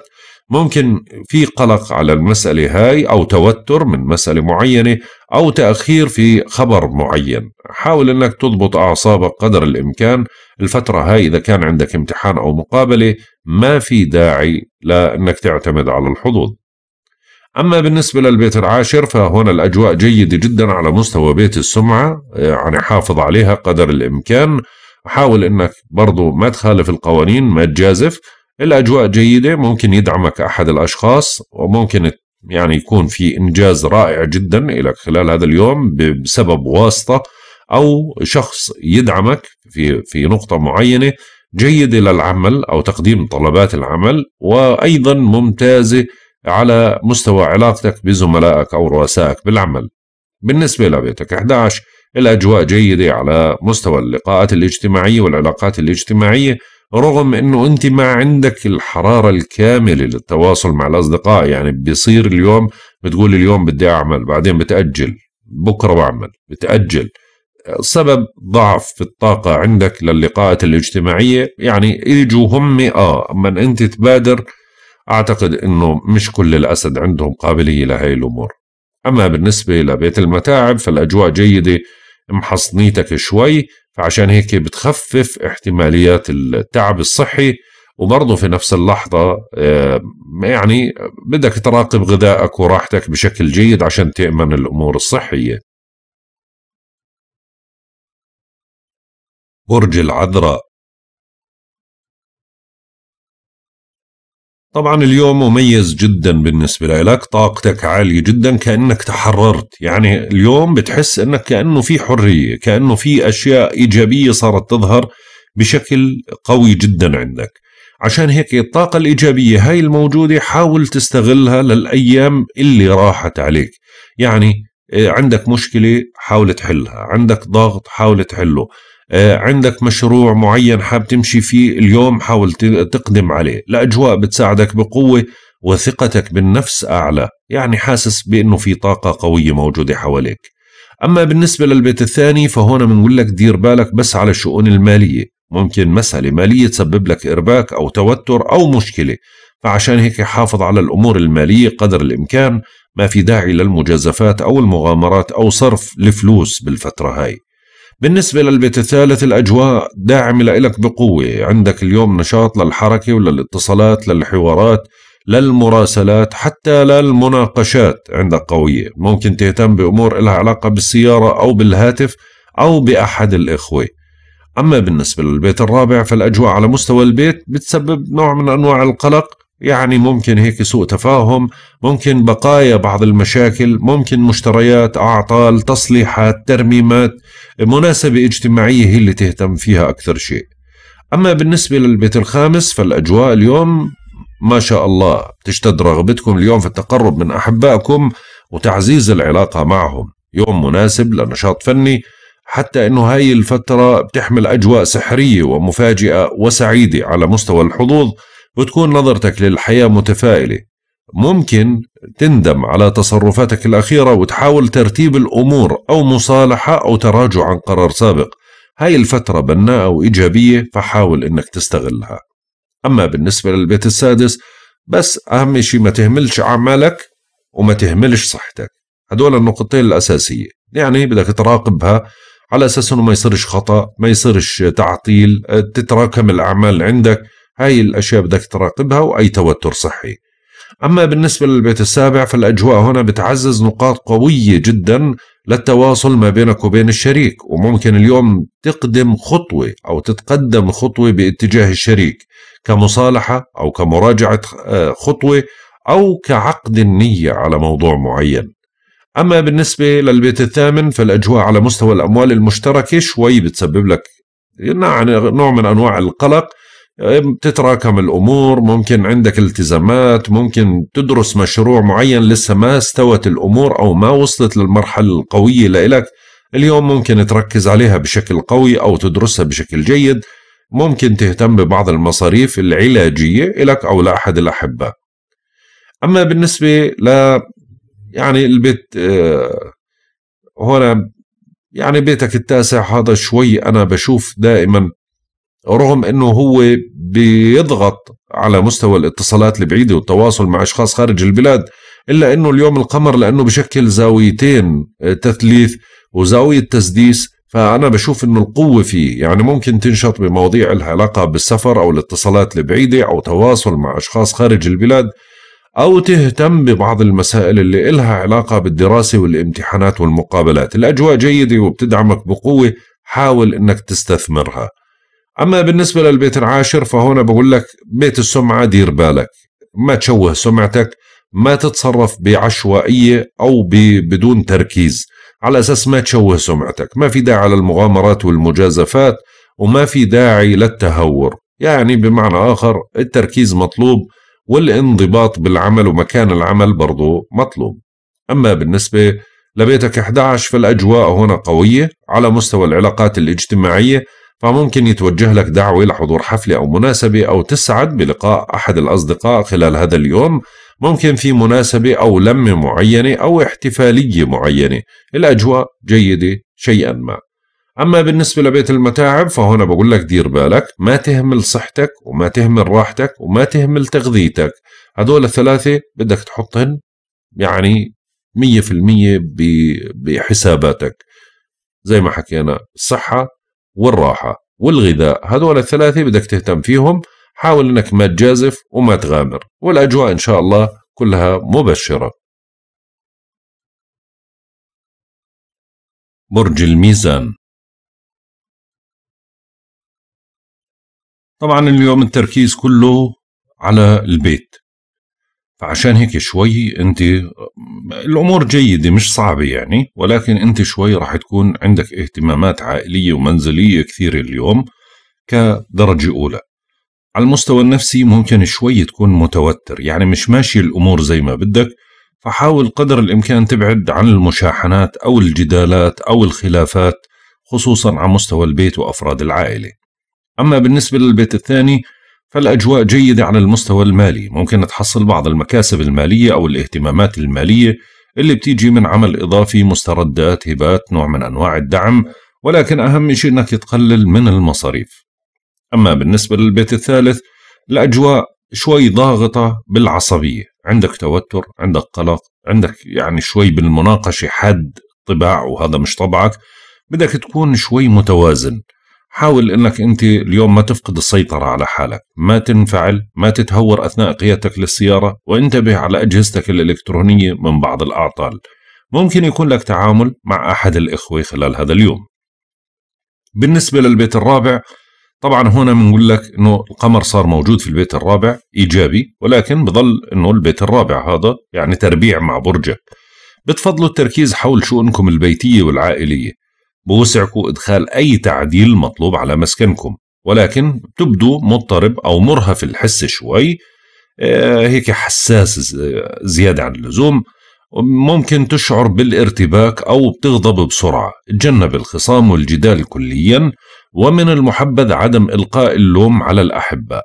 ممكن في قلق على المسألة هاي أو توتر من مسألة معينة أو تأخير في خبر معين حاول أنك تضبط أعصابك قدر الإمكان الفترة هاي إذا كان عندك امتحان أو مقابلة ما في داعي لأنك تعتمد على الحظوظ أما بالنسبة للبيت العاشر فهنا الأجواء جيدة جدا على مستوى بيت السمعة يعني حافظ عليها قدر الإمكان حاول أنك برضو ما تخالف القوانين ما تجازف الأجواء جيدة ممكن يدعمك أحد الأشخاص وممكن يعني يكون في إنجاز رائع جدا لك خلال هذا اليوم بسبب واسطة أو شخص يدعمك في في نقطة معينة جيدة للعمل أو تقديم طلبات العمل وأيضا ممتازة على مستوى علاقتك بزملائك أو رؤسائك بالعمل بالنسبة لبيتك 11 الأجواء جيدة على مستوى اللقاءات الاجتماعية والعلاقات الاجتماعية رغم أنه أنت ما عندك الحرارة الكاملة للتواصل مع الأصدقاء يعني بيصير اليوم بتقول اليوم بدي أعمل بعدين بتأجل بكرة بعمل بتأجل سبب ضعف في الطاقة عندك للقاءات الاجتماعية يعني يجوا هم آه أما أنت تبادر أعتقد أنه مش كل الأسد عندهم قابلية لهي الأمور أما بالنسبة لبيت المتاعب فالأجواء جيدة محصنيتك شوي فعشان هيك بتخفف احتماليات التعب الصحي وبرضه في نفس اللحظة آه، يعني بدك تراقب غذائك وراحتك بشكل جيد عشان تأمن الأمور الصحية برج العذراء طبعا اليوم مميز جدا بالنسبة لك طاقتك عالية جدا كأنك تحررت يعني اليوم بتحس أنك كأنه في حرية كأنه في أشياء إيجابية صارت تظهر بشكل قوي جدا عندك عشان هيك الطاقة الإيجابية هاي الموجودة حاول تستغلها للأيام اللي راحت عليك يعني آه، عندك مشكلة حاول تحلها عندك ضغط حاول تحله آه، عندك مشروع معين حاب تمشي فيه اليوم حاول تقدم عليه الأجواء بتساعدك بقوة وثقتك بالنفس أعلى يعني حاسس بأنه في طاقة قوية موجودة حواليك أما بالنسبة للبيت الثاني فهون بنقول لك دير بالك بس على الشؤون المالية ممكن مسألة مالية تسبب لك إرباك أو توتر أو مشكلة فعشان هيك حافظ على الأمور المالية قدر الإمكان ما في داعي للمجازفات أو المغامرات أو صرف الفلوس بالفترة هاي بالنسبة للبيت الثالث الأجواء داعمة لإلك بقوة عندك اليوم نشاط للحركة وللاتصالات للحوارات للمراسلات حتى للمناقشات عندك قوية ممكن تهتم بأمور لها علاقة بالسيارة أو بالهاتف أو بأحد الإخوة أما بالنسبة للبيت الرابع فالأجواء على مستوى البيت بتسبب نوع من أنواع القلق يعني ممكن هيك سوء تفاهم ممكن بقايا بعض المشاكل ممكن مشتريات أعطال تصليحات ترميمات مناسبة اجتماعية هي اللي تهتم فيها أكثر شيء أما بالنسبة للبيت الخامس فالأجواء اليوم ما شاء الله تشتد رغبتكم اليوم في التقرب من أحبائكم وتعزيز العلاقة معهم يوم مناسب لنشاط فني حتى أنه هاي الفترة بتحمل أجواء سحرية ومفاجئة وسعيدة على مستوى الحظوظ وتكون نظرتك للحياة متفائلة ممكن تندم على تصرفاتك الأخيرة وتحاول ترتيب الأمور أو مصالحة أو تراجع عن قرار سابق هاي الفترة بناءة وإيجابية فحاول إنك تستغلها أما بالنسبة للبيت السادس بس أهم شيء ما تهملش أعمالك وما تهملش صحتك هدول النقطتين الأساسية يعني بدك تراقبها على أساس أنه ما يصيرش خطأ ما يصيرش تعطيل تتراكم الأعمال عندك هاي الأشياء بدك تراقبها وأي توتر صحي أما بالنسبة للبيت السابع فالأجواء هنا بتعزز نقاط قوية جدا للتواصل ما بينك وبين الشريك وممكن اليوم تقدم خطوة أو تتقدم خطوة باتجاه الشريك كمصالحة أو كمراجعة آه، خطوة أو كعقد النية على موضوع معين أما بالنسبة للبيت الثامن فالأجواء على مستوى الأموال المشتركة شوي بتسبب لك نوع من أنواع القلق تتراكم الامور ممكن عندك التزامات ممكن تدرس مشروع معين لسه ما استوت الامور او ما وصلت للمرحله القويه لإلك اليوم ممكن تركز عليها بشكل قوي او تدرسها بشكل جيد ممكن تهتم ببعض المصاريف العلاجيه لك او لاحد الاحباء اما بالنسبه ل يعني البيت هنا آه، يعني بيتك التاسع هذا شوي انا بشوف دائما رغم انه هو بيضغط على مستوى الاتصالات البعيده والتواصل مع اشخاص خارج البلاد الا انه اليوم القمر لانه بشكل زاويتين آه، تثليث وزاويه تسديس فانا بشوف انه القوه فيه يعني ممكن تنشط بمواضيع لها علاقه بالسفر او الاتصالات البعيده او تواصل مع اشخاص خارج البلاد أو تهتم ببعض المسائل اللي إلها علاقة بالدراسة والامتحانات والمقابلات الأجواء جيدة وبتدعمك بقوة حاول أنك تستثمرها اما بالنسبه للبيت العاشر فهنا بقول لك بيت السمعه دير بالك ما تشوه سمعتك ما تتصرف بعشوائيه او بدون تركيز على اساس ما تشوه سمعتك ما في داعي للمغامرات والمجازفات وما في داعي للتهور يعني بمعنى اخر التركيز مطلوب والانضباط بالعمل ومكان العمل برضو مطلوب اما بالنسبه لبيتك 11 فالاجواء هنا قويه على مستوى العلاقات الاجتماعيه فممكن يتوجه لك دعوة لحضور حفلة أو مناسبة أو تسعد بلقاء أحد الأصدقاء خلال هذا اليوم ممكن في مناسبة أو لمة معينة أو احتفالية معينة الأجواء جيدة شيئا ما أما بالنسبة لبيت المتاعب فهنا بقول لك دير بالك ما تهمل صحتك وما تهمل راحتك وما تهمل تغذيتك هذول الثلاثة بدك تحطهن يعني مية في المية بحساباتك زي ما حكينا الصحة والراحة والغذاء هذول الثلاثة بدك تهتم فيهم حاول انك ما تجازف وما تغامر والاجواء ان شاء الله كلها مبشرة برج الميزان طبعا اليوم التركيز كله على البيت فعشان هيك شوي انت الامور جيده مش صعبه يعني ولكن انت شوي راح تكون عندك اهتمامات عائليه ومنزليه كثيره اليوم كدرجه اولى على المستوى النفسي ممكن شوي تكون متوتر يعني مش ماشي الامور زي ما بدك فحاول قدر الامكان تبعد عن المشاحنات او الجدالات او الخلافات خصوصا على مستوى البيت وافراد العائله اما بالنسبه للبيت الثاني فالأجواء جيدة على المستوى المالي ممكن تحصل بعض المكاسب المالية أو الاهتمامات المالية اللي بتيجي من عمل إضافي مستردات هبات نوع من أنواع الدعم ولكن أهم شيء أنك تقلل من المصاريف أما بالنسبة للبيت الثالث الأجواء شوي ضاغطة بالعصبية عندك توتر عندك قلق عندك يعني شوي بالمناقشة حد طباع وهذا مش طبعك بدك تكون شوي متوازن حاول انك انت اليوم ما تفقد السيطرة على حالك ما تنفعل ما تتهور اثناء قيادتك للسيارة وانتبه على اجهزتك الالكترونية من بعض الاعطال ممكن يكون لك تعامل مع احد الاخوة خلال هذا اليوم بالنسبة للبيت الرابع طبعا هنا بنقول لك انه القمر صار موجود في البيت الرابع ايجابي ولكن بظل انه البيت الرابع هذا يعني تربيع مع برجك بتفضلوا التركيز حول شؤونكم البيتية والعائلية بوسعكم إدخال أي تعديل مطلوب على مسكنكم ولكن بتبدو مضطرب أو مرهف الحس شوي آه، هيك حساس زيادة عن اللزوم ممكن تشعر بالارتباك أو بتغضب بسرعة تجنب الخصام والجدال كليا ومن المحبذ عدم إلقاء اللوم على الأحباء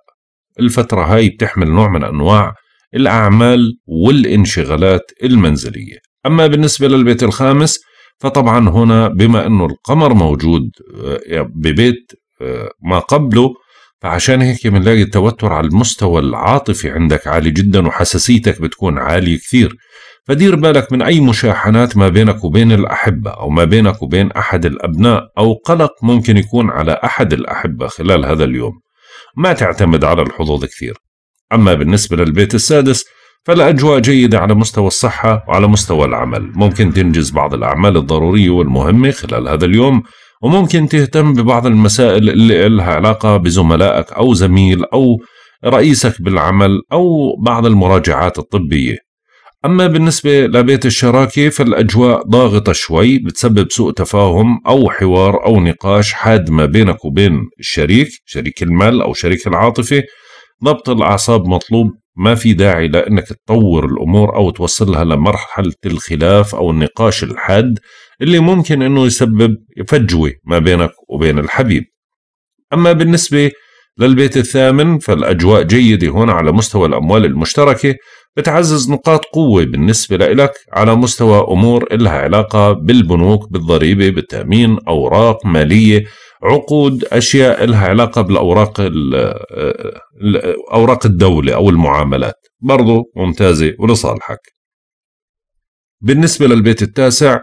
الفترة هاي بتحمل نوع من أنواع الأعمال والانشغالات المنزلية أما بالنسبة للبيت الخامس فطبعا هنا بما انه القمر موجود آه، ببيت آه، ما قبله فعشان هيك بنلاقي التوتر على المستوى العاطفي عندك عالي جدا وحساسيتك بتكون عالية كثير فدير بالك من أي مشاحنات ما بينك وبين الأحبة أو ما بينك وبين أحد الأبناء أو قلق ممكن يكون على أحد الأحبة خلال هذا اليوم ما تعتمد على الحظوظ كثير أما بالنسبة للبيت السادس فالأجواء جيدة على مستوى الصحة وعلى مستوى العمل ممكن تنجز بعض الأعمال الضرورية والمهمة خلال هذا اليوم وممكن تهتم ببعض المسائل اللي لها علاقة بزملائك أو زميل أو رئيسك بالعمل أو بعض المراجعات الطبية أما بالنسبة لبيت الشراكة فالأجواء ضاغطة شوي بتسبب سوء تفاهم أو حوار أو نقاش حاد ما بينك وبين الشريك شريك المال أو شريك العاطفة ضبط الأعصاب مطلوب ما في داعي لأنك تطور الأمور أو توصلها لمرحلة الخلاف أو النقاش الحاد اللي ممكن أنه يسبب فجوة ما بينك وبين الحبيب أما بالنسبة للبيت الثامن فالأجواء جيدة هنا على مستوى الأموال المشتركة بتعزز نقاط قوة بالنسبة لإلك على مستوى أمور إلها علاقة بالبنوك بالضريبة بالتأمين أوراق مالية عقود اشياء لها علاقه بالاوراق اوراق الدوله او المعاملات برضو ممتازه ولصالحك بالنسبه للبيت التاسع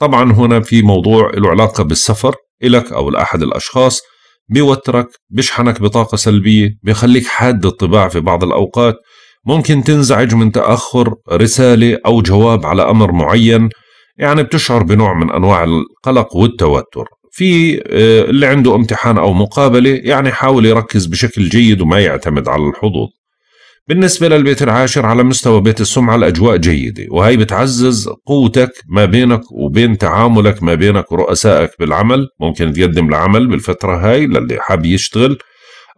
طبعا هنا في موضوع له علاقه بالسفر إلك او لاحد الاشخاص بيوترك بيشحنك بطاقه سلبيه بيخليك حاد الطباع في بعض الاوقات ممكن تنزعج من تاخر رساله او جواب على امر معين يعني بتشعر بنوع من انواع القلق والتوتر في آه، اللي عنده امتحان أو مقابلة يعني حاول يركز بشكل جيد وما يعتمد على الحظوظ بالنسبة للبيت العاشر على مستوى بيت السمعة الأجواء جيدة وهي بتعزز قوتك ما بينك وبين تعاملك ما بينك ورؤسائك بالعمل ممكن تقدم لعمل بالفترة هاي للي حاب يشتغل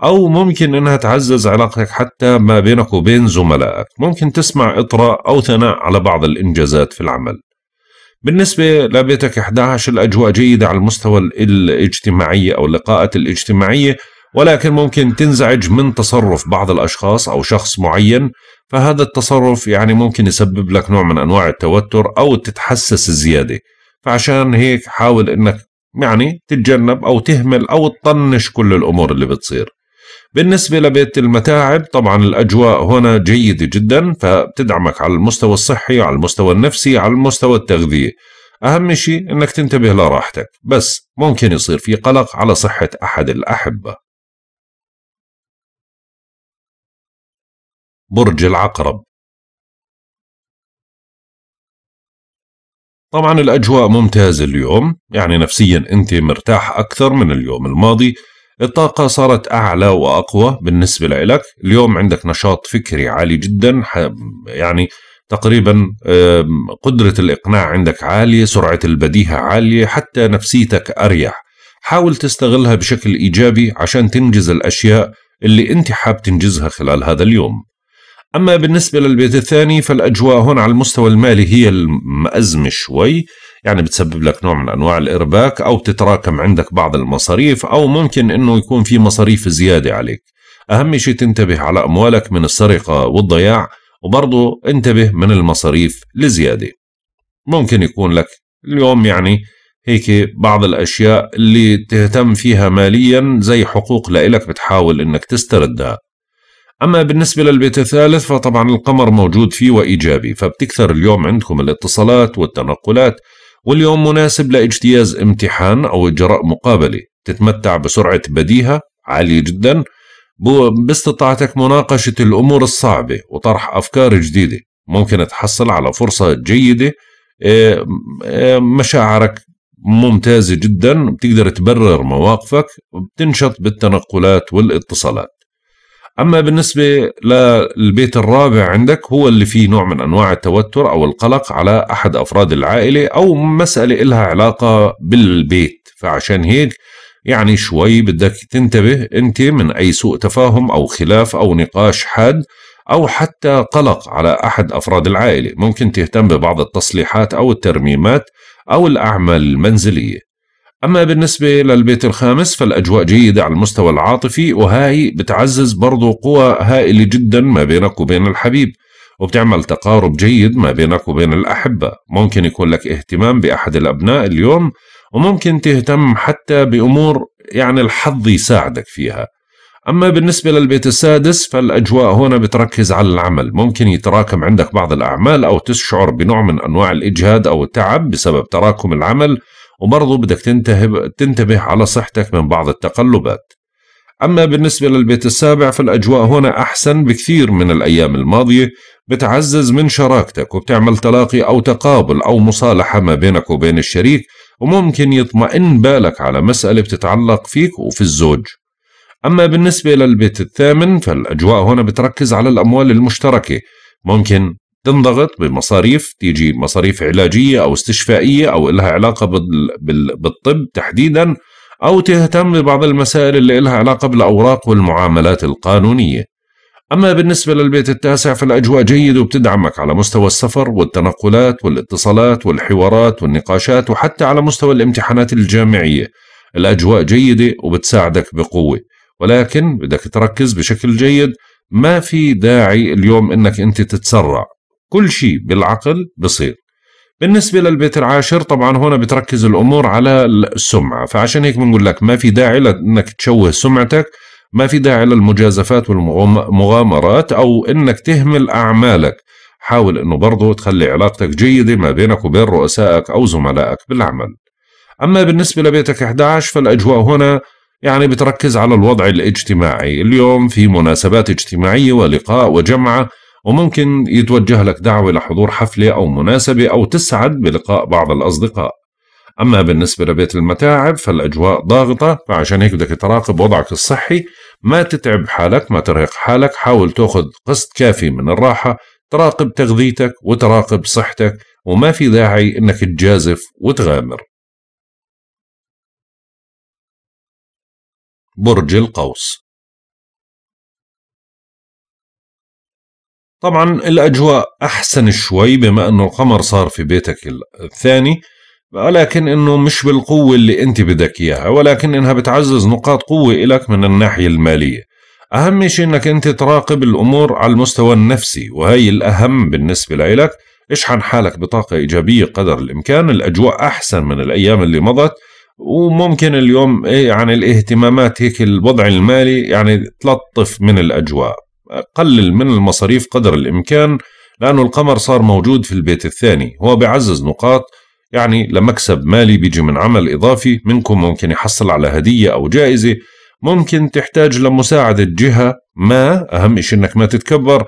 أو ممكن إنها تعزز علاقتك حتى ما بينك وبين زملائك ممكن تسمع إطراء أو ثناء على بعض الإنجازات في العمل بالنسبة لبيتك 11 الأجواء جيدة على المستوى الاجتماعي أو اللقاءات الاجتماعية ولكن ممكن تنزعج من تصرف بعض الأشخاص أو شخص معين فهذا التصرف يعني ممكن يسبب لك نوع من أنواع التوتر أو تتحسس الزيادة فعشان هيك حاول أنك يعني تتجنب أو تهمل أو تطنش كل الأمور اللي بتصير بالنسبة لبيت المتاعب طبعا الأجواء هنا جيدة جدا فبتدعمك على المستوى الصحي على المستوى النفسي على المستوى التغذية أهم شيء أنك تنتبه لراحتك بس ممكن يصير في قلق على صحة أحد الأحبة برج العقرب طبعا الأجواء ممتازة اليوم يعني نفسيا أنت مرتاح أكثر من اليوم الماضي الطاقة صارت أعلى وأقوى بالنسبة لك اليوم عندك نشاط فكري عالي جدا يعني تقريبا قدرة الإقناع عندك عالية سرعة البديهة عالية حتى نفسيتك أريح حاول تستغلها بشكل إيجابي عشان تنجز الأشياء اللي أنت حاب تنجزها خلال هذا اليوم أما بالنسبة للبيت الثاني فالأجواء هون على المستوى المالي هي المأزمة شوي يعني بتسبب لك نوع من انواع الارباك او تتراكم عندك بعض المصاريف او ممكن انه يكون في مصاريف زياده عليك اهم شيء تنتبه على اموالك من السرقه والضياع وبرضه انتبه من المصاريف الزياده ممكن يكون لك اليوم يعني هيك بعض الاشياء اللي تهتم فيها ماليا زي حقوق لإلك بتحاول انك تستردها أما بالنسبة للبيت الثالث فطبعا القمر موجود فيه وإيجابي فبتكثر اليوم عندكم الاتصالات والتنقلات واليوم مناسب لاجتياز امتحان أو إجراء مقابلة تتمتع بسرعة بديهة عالية جدا باستطاعتك مناقشة الأمور الصعبة وطرح أفكار جديدة ممكن تحصل على فرصة جيدة آه، آه، مشاعرك ممتازة جدا بتقدر تبرر مواقفك وبتنشط بالتنقلات والاتصالات اما بالنسبه للبيت الرابع عندك هو اللي فيه نوع من انواع التوتر او القلق على احد افراد العائله او مساله لها علاقه بالبيت فعشان هيك يعني شوي بدك تنتبه انت من اي سوء تفاهم او خلاف او نقاش حاد او حتى قلق على احد افراد العائله ممكن تهتم ببعض التصليحات او الترميمات او الاعمال المنزليه أما بالنسبة للبيت الخامس فالأجواء جيدة على المستوى العاطفي وهاي بتعزز برضو قوى هائلة جدا ما بينك وبين الحبيب وبتعمل تقارب جيد ما بينك وبين الأحبة ممكن يكون لك اهتمام بأحد الأبناء اليوم وممكن تهتم حتى بأمور يعني الحظ يساعدك فيها أما بالنسبة للبيت السادس فالأجواء هنا بتركز على العمل ممكن يتراكم عندك بعض الأعمال أو تشعر بنوع من أنواع الإجهاد أو التعب بسبب تراكم العمل وبرضه بدك تنتبه تنتبه على صحتك من بعض التقلبات أما بالنسبة للبيت السابع فالأجواء هنا أحسن بكثير من الأيام الماضية بتعزز من شراكتك وبتعمل تلاقي أو تقابل أو مصالحة ما بينك وبين الشريك وممكن يطمئن بالك على مسألة بتتعلق فيك وفي الزوج أما بالنسبة للبيت الثامن فالأجواء هنا بتركز على الأموال المشتركة ممكن تنضغط بمصاريف تيجي مصاريف علاجية أو استشفائية أو إلها علاقة بالطب تحديدا أو تهتم ببعض المسائل اللي إلها علاقة بالأوراق والمعاملات القانونية أما بالنسبة للبيت التاسع فالأجواء جيدة وبتدعمك على مستوى السفر والتنقلات والاتصالات والحوارات والنقاشات وحتى على مستوى الامتحانات الجامعية الأجواء جيدة وبتساعدك بقوة ولكن بدك تركز بشكل جيد ما في داعي اليوم انك انت تتسرع كل شيء بالعقل بصير بالنسبة للبيت العاشر طبعا هون بتركز الأمور على السمعة فعشان هيك بنقول لك ما في داعي لأنك تشوه سمعتك ما في داعي للمجازفات والمغامرات أو أنك تهمل أعمالك حاول أنه برضو تخلي علاقتك جيدة ما بينك وبين رؤسائك أو زملائك بالعمل أما بالنسبة لبيتك 11 فالأجواء هنا يعني بتركز على الوضع الاجتماعي اليوم في مناسبات اجتماعية ولقاء وجمعة وممكن يتوجه لك دعوة لحضور حفلة أو مناسبة أو تسعد بلقاء بعض الأصدقاء أما بالنسبة لبيت المتاعب فالأجواء ضاغطة فعشان هيك بدك تراقب وضعك الصحي ما تتعب حالك ما ترهق حالك حاول تأخذ قسط كافي من الراحة تراقب تغذيتك وتراقب صحتك وما في داعي انك تجازف وتغامر برج القوس طبعا الأجواء أحسن شوي بما أنه القمر صار في بيتك الثاني ولكن أنه مش بالقوة اللي أنت بدك إياها ولكن أنها بتعزز نقاط قوة إلك من الناحية المالية أهم شيء أنك أنت تراقب الأمور على المستوى النفسي وهي الأهم بالنسبة لإلك اشحن حالك بطاقة إيجابية قدر الإمكان الأجواء أحسن من الأيام اللي مضت وممكن اليوم إيه يعني الاهتمامات هيك الوضع المالي يعني تلطف من الأجواء قلل من المصاريف قدر الإمكان لأنه القمر صار موجود في البيت الثاني هو بيعزز نقاط يعني لمكسب مالي بيجي من عمل إضافي منكم ممكن يحصل على هدية أو جائزة ممكن تحتاج لمساعدة جهة ما أهم شيء أنك ما تتكبر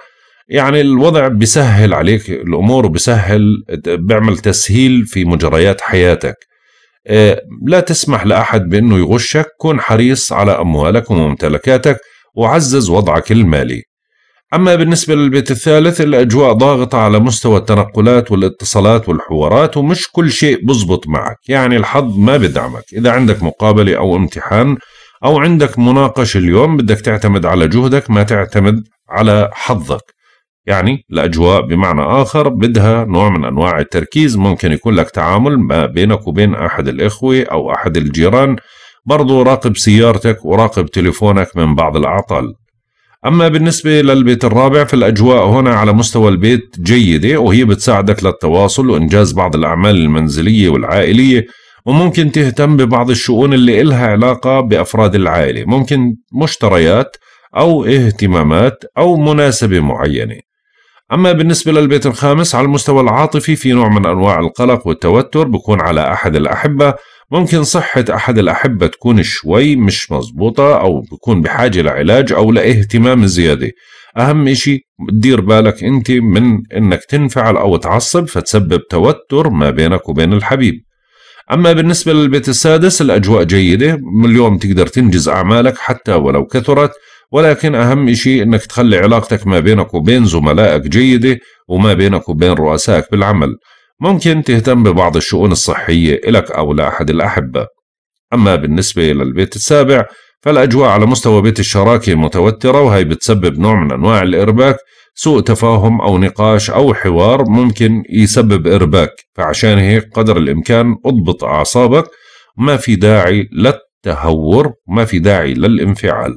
يعني الوضع بسهل عليك الأمور وبسهل بيعمل تسهيل في مجريات حياتك آه، لا تسمح لأحد بأنه يغشك كن حريص على أموالك وممتلكاتك وعزز وضعك المالي أما بالنسبة للبيت الثالث الأجواء ضاغطة على مستوى التنقلات والاتصالات والحوارات ومش كل شيء بزبط معك يعني الحظ ما بدعمك إذا عندك مقابلة أو امتحان أو عندك مناقشة اليوم بدك تعتمد على جهدك ما تعتمد على حظك يعني الأجواء بمعنى آخر بدها نوع من أنواع التركيز ممكن يكون لك تعامل ما بينك وبين أحد الإخوة أو أحد الجيران برضو راقب سيارتك وراقب تليفونك من بعض الأعطال أما بالنسبة للبيت الرابع فالأجواء هنا على مستوى البيت جيدة وهي بتساعدك للتواصل وإنجاز بعض الأعمال المنزلية والعائلية وممكن تهتم ببعض الشؤون اللي إلها علاقة بأفراد العائلة ممكن مشتريات أو اهتمامات أو مناسبة معينة أما بالنسبة للبيت الخامس على المستوى العاطفي في نوع من أنواع القلق والتوتر بكون على أحد الأحبة ممكن صحة أحد الأحبة تكون شوي مش مزبوطة أو بكون بحاجة لعلاج أو لاهتمام زيادة أهم إشي تدير بالك أنت من أنك تنفعل أو تعصب فتسبب توتر ما بينك وبين الحبيب أما بالنسبة للبيت السادس الأجواء جيدة اليوم تقدر تنجز أعمالك حتى ولو كثرت ولكن أهم إشي أنك تخلي علاقتك ما بينك وبين زملائك جيدة وما بينك وبين رؤسائك بالعمل ممكن تهتم ببعض الشؤون الصحية إلك أو لأحد الأحبة أما بالنسبة للبيت السابع فالأجواء على مستوى بيت الشراكة متوترة وهي بتسبب نوع من أنواع الإرباك سوء تفاهم أو نقاش أو حوار ممكن يسبب إرباك فعشان هيك قدر الإمكان اضبط أعصابك ما في داعي للتهور ما في داعي للانفعال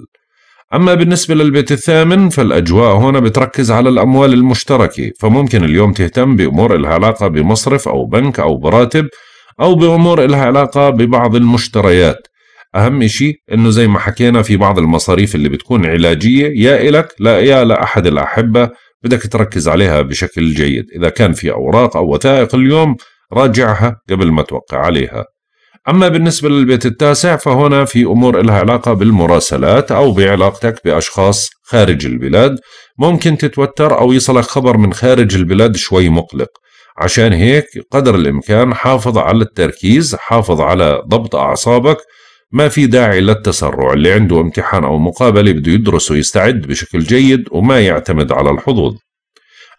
أما بالنسبة للبيت الثامن فالأجواء هنا بتركز على الأموال المشتركة فممكن اليوم تهتم بأمور إلها علاقة بمصرف أو بنك أو براتب أو بأمور إلها علاقة ببعض المشتريات أهم شيء أنه زي ما حكينا في بعض المصاريف اللي بتكون علاجية يا إلك لا يا لأحد الأحبة بدك تركز عليها بشكل جيد إذا كان في أوراق أو وثائق اليوم راجعها قبل ما توقع عليها أما بالنسبة للبيت التاسع فهنا في أمور لها علاقة بالمراسلات أو بعلاقتك بأشخاص خارج البلاد ممكن تتوتر أو يصلك خبر من خارج البلاد شوي مقلق عشان هيك قدر الإمكان حافظ على التركيز حافظ على ضبط أعصابك ما في داعي للتسرع اللي عنده امتحان أو مقابلة بده يدرس ويستعد بشكل جيد وما يعتمد على الحظوظ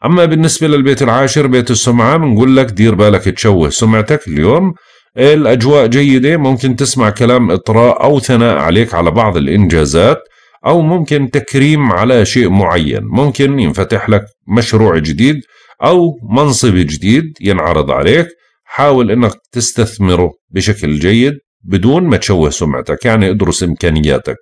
أما بالنسبة للبيت العاشر بيت السمعة بنقول لك دير بالك تشوه سمعتك اليوم الأجواء جيدة ممكن تسمع كلام إطراء أو ثناء عليك على بعض الإنجازات أو ممكن تكريم على شيء معين ممكن ينفتح لك مشروع جديد أو منصب جديد ينعرض عليك حاول أنك تستثمره بشكل جيد بدون ما تشوه سمعتك يعني ادرس إمكانياتك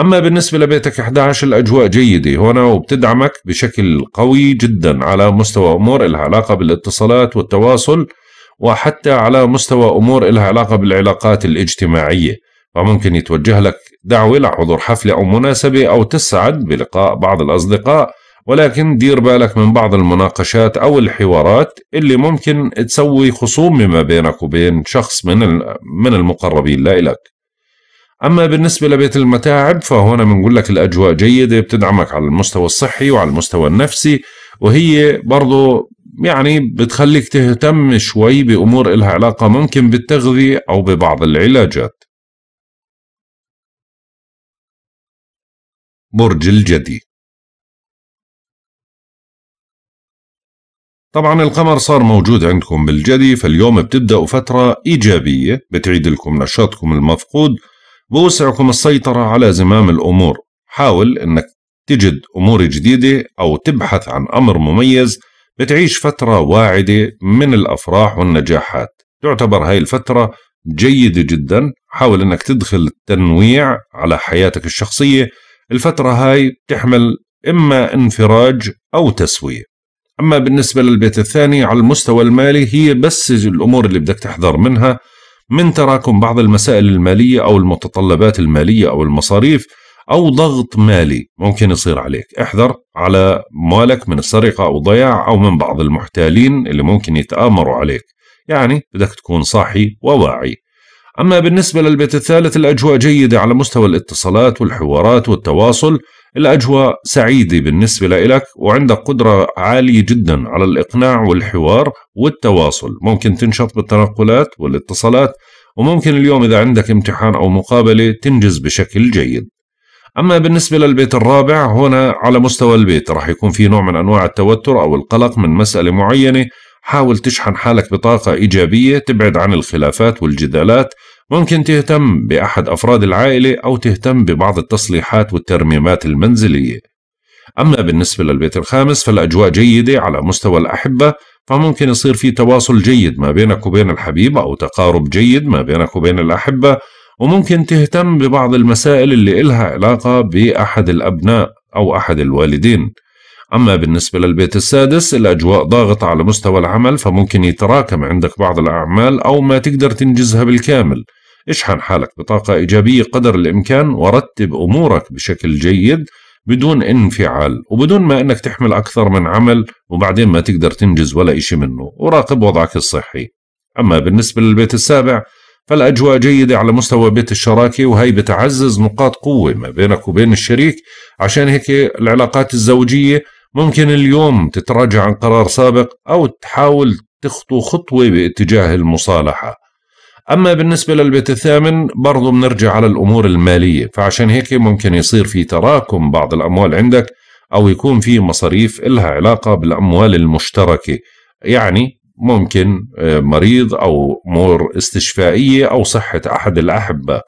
أما بالنسبة لبيتك 11 الأجواء جيدة هنا وبتدعمك بشكل قوي جدا على مستوى أمور العلاقة بالاتصالات والتواصل وحتى على مستوى أمور لها علاقة بالعلاقات الاجتماعية فممكن يتوجه لك دعوة لحضور حفلة أو مناسبة أو تسعد بلقاء بعض الأصدقاء ولكن دير بالك من بعض المناقشات أو الحوارات اللي ممكن تسوي خصومة ما بينك وبين شخص من من المقربين لإلك أما بالنسبة لبيت المتاعب فهنا بنقول لك الأجواء جيدة بتدعمك على المستوى الصحي وعلى المستوى النفسي وهي برضو يعني بتخليك تهتم شوي بأمور إلها علاقة ممكن بالتغذية أو ببعض العلاجات برج الجدي طبعا القمر صار موجود عندكم بالجدي فاليوم بتبدأوا فترة إيجابية بتعيد لكم نشاطكم المفقود بوسعكم السيطرة على زمام الأمور حاول أنك تجد أمور جديدة أو تبحث عن أمر مميز بتعيش فترة واعدة من الأفراح والنجاحات تعتبر هاي الفترة جيدة جدا حاول أنك تدخل التنويع على حياتك الشخصية الفترة هاي تحمل إما انفراج أو تسوية أما بالنسبة للبيت الثاني على المستوى المالي هي بس الأمور اللي بدك تحذر منها من تراكم بعض المسائل المالية أو المتطلبات المالية أو المصاريف او ضغط مالي ممكن يصير عليك احذر على مالك من السرقه او ضياع او من بعض المحتالين اللي ممكن يتامروا عليك يعني بدك تكون صاحي وواعي اما بالنسبه للبيت الثالث الاجواء جيده على مستوى الاتصالات والحوارات والتواصل الاجواء سعيده بالنسبه لك وعندك قدره عاليه جدا على الاقناع والحوار والتواصل ممكن تنشط بالتنقلات والاتصالات وممكن اليوم إذا عندك امتحان أو مقابلة تنجز بشكل جيد أما بالنسبة للبيت الرابع هنا على مستوى البيت راح يكون في نوع من أنواع التوتر أو القلق من مسألة معينة حاول تشحن حالك بطاقة إيجابية تبعد عن الخلافات والجدالات ممكن تهتم بأحد أفراد العائلة أو تهتم ببعض التصليحات والترميمات المنزلية أما بالنسبة للبيت الخامس فالأجواء جيدة على مستوى الأحبة فممكن يصير في تواصل جيد ما بينك وبين الحبيب أو تقارب جيد ما بينك وبين الأحبة وممكن تهتم ببعض المسائل اللي إلها علاقة بأحد الأبناء أو أحد الوالدين أما بالنسبة للبيت السادس الأجواء ضاغطة على مستوى العمل فممكن يتراكم عندك بعض الأعمال أو ما تقدر تنجزها بالكامل اشحن حالك بطاقة إيجابية قدر الإمكان ورتب أمورك بشكل جيد بدون انفعال وبدون ما أنك تحمل أكثر من عمل وبعدين ما تقدر تنجز ولا إشي منه وراقب وضعك الصحي أما بالنسبة للبيت السابع فالأجواء جيدة على مستوى بيت الشراكة وهي بتعزز نقاط قوة ما بينك وبين الشريك عشان هيك العلاقات الزوجية ممكن اليوم تتراجع عن قرار سابق أو تحاول تخطو خطوة باتجاه المصالحة أما بالنسبة للبيت الثامن برضو بنرجع على الأمور المالية فعشان هيك ممكن يصير في تراكم بعض الأموال عندك أو يكون في مصاريف إلها علاقة بالأموال المشتركة يعني ممكن آه، مريض أو أمور استشفائية أو صحة أحد الأحبة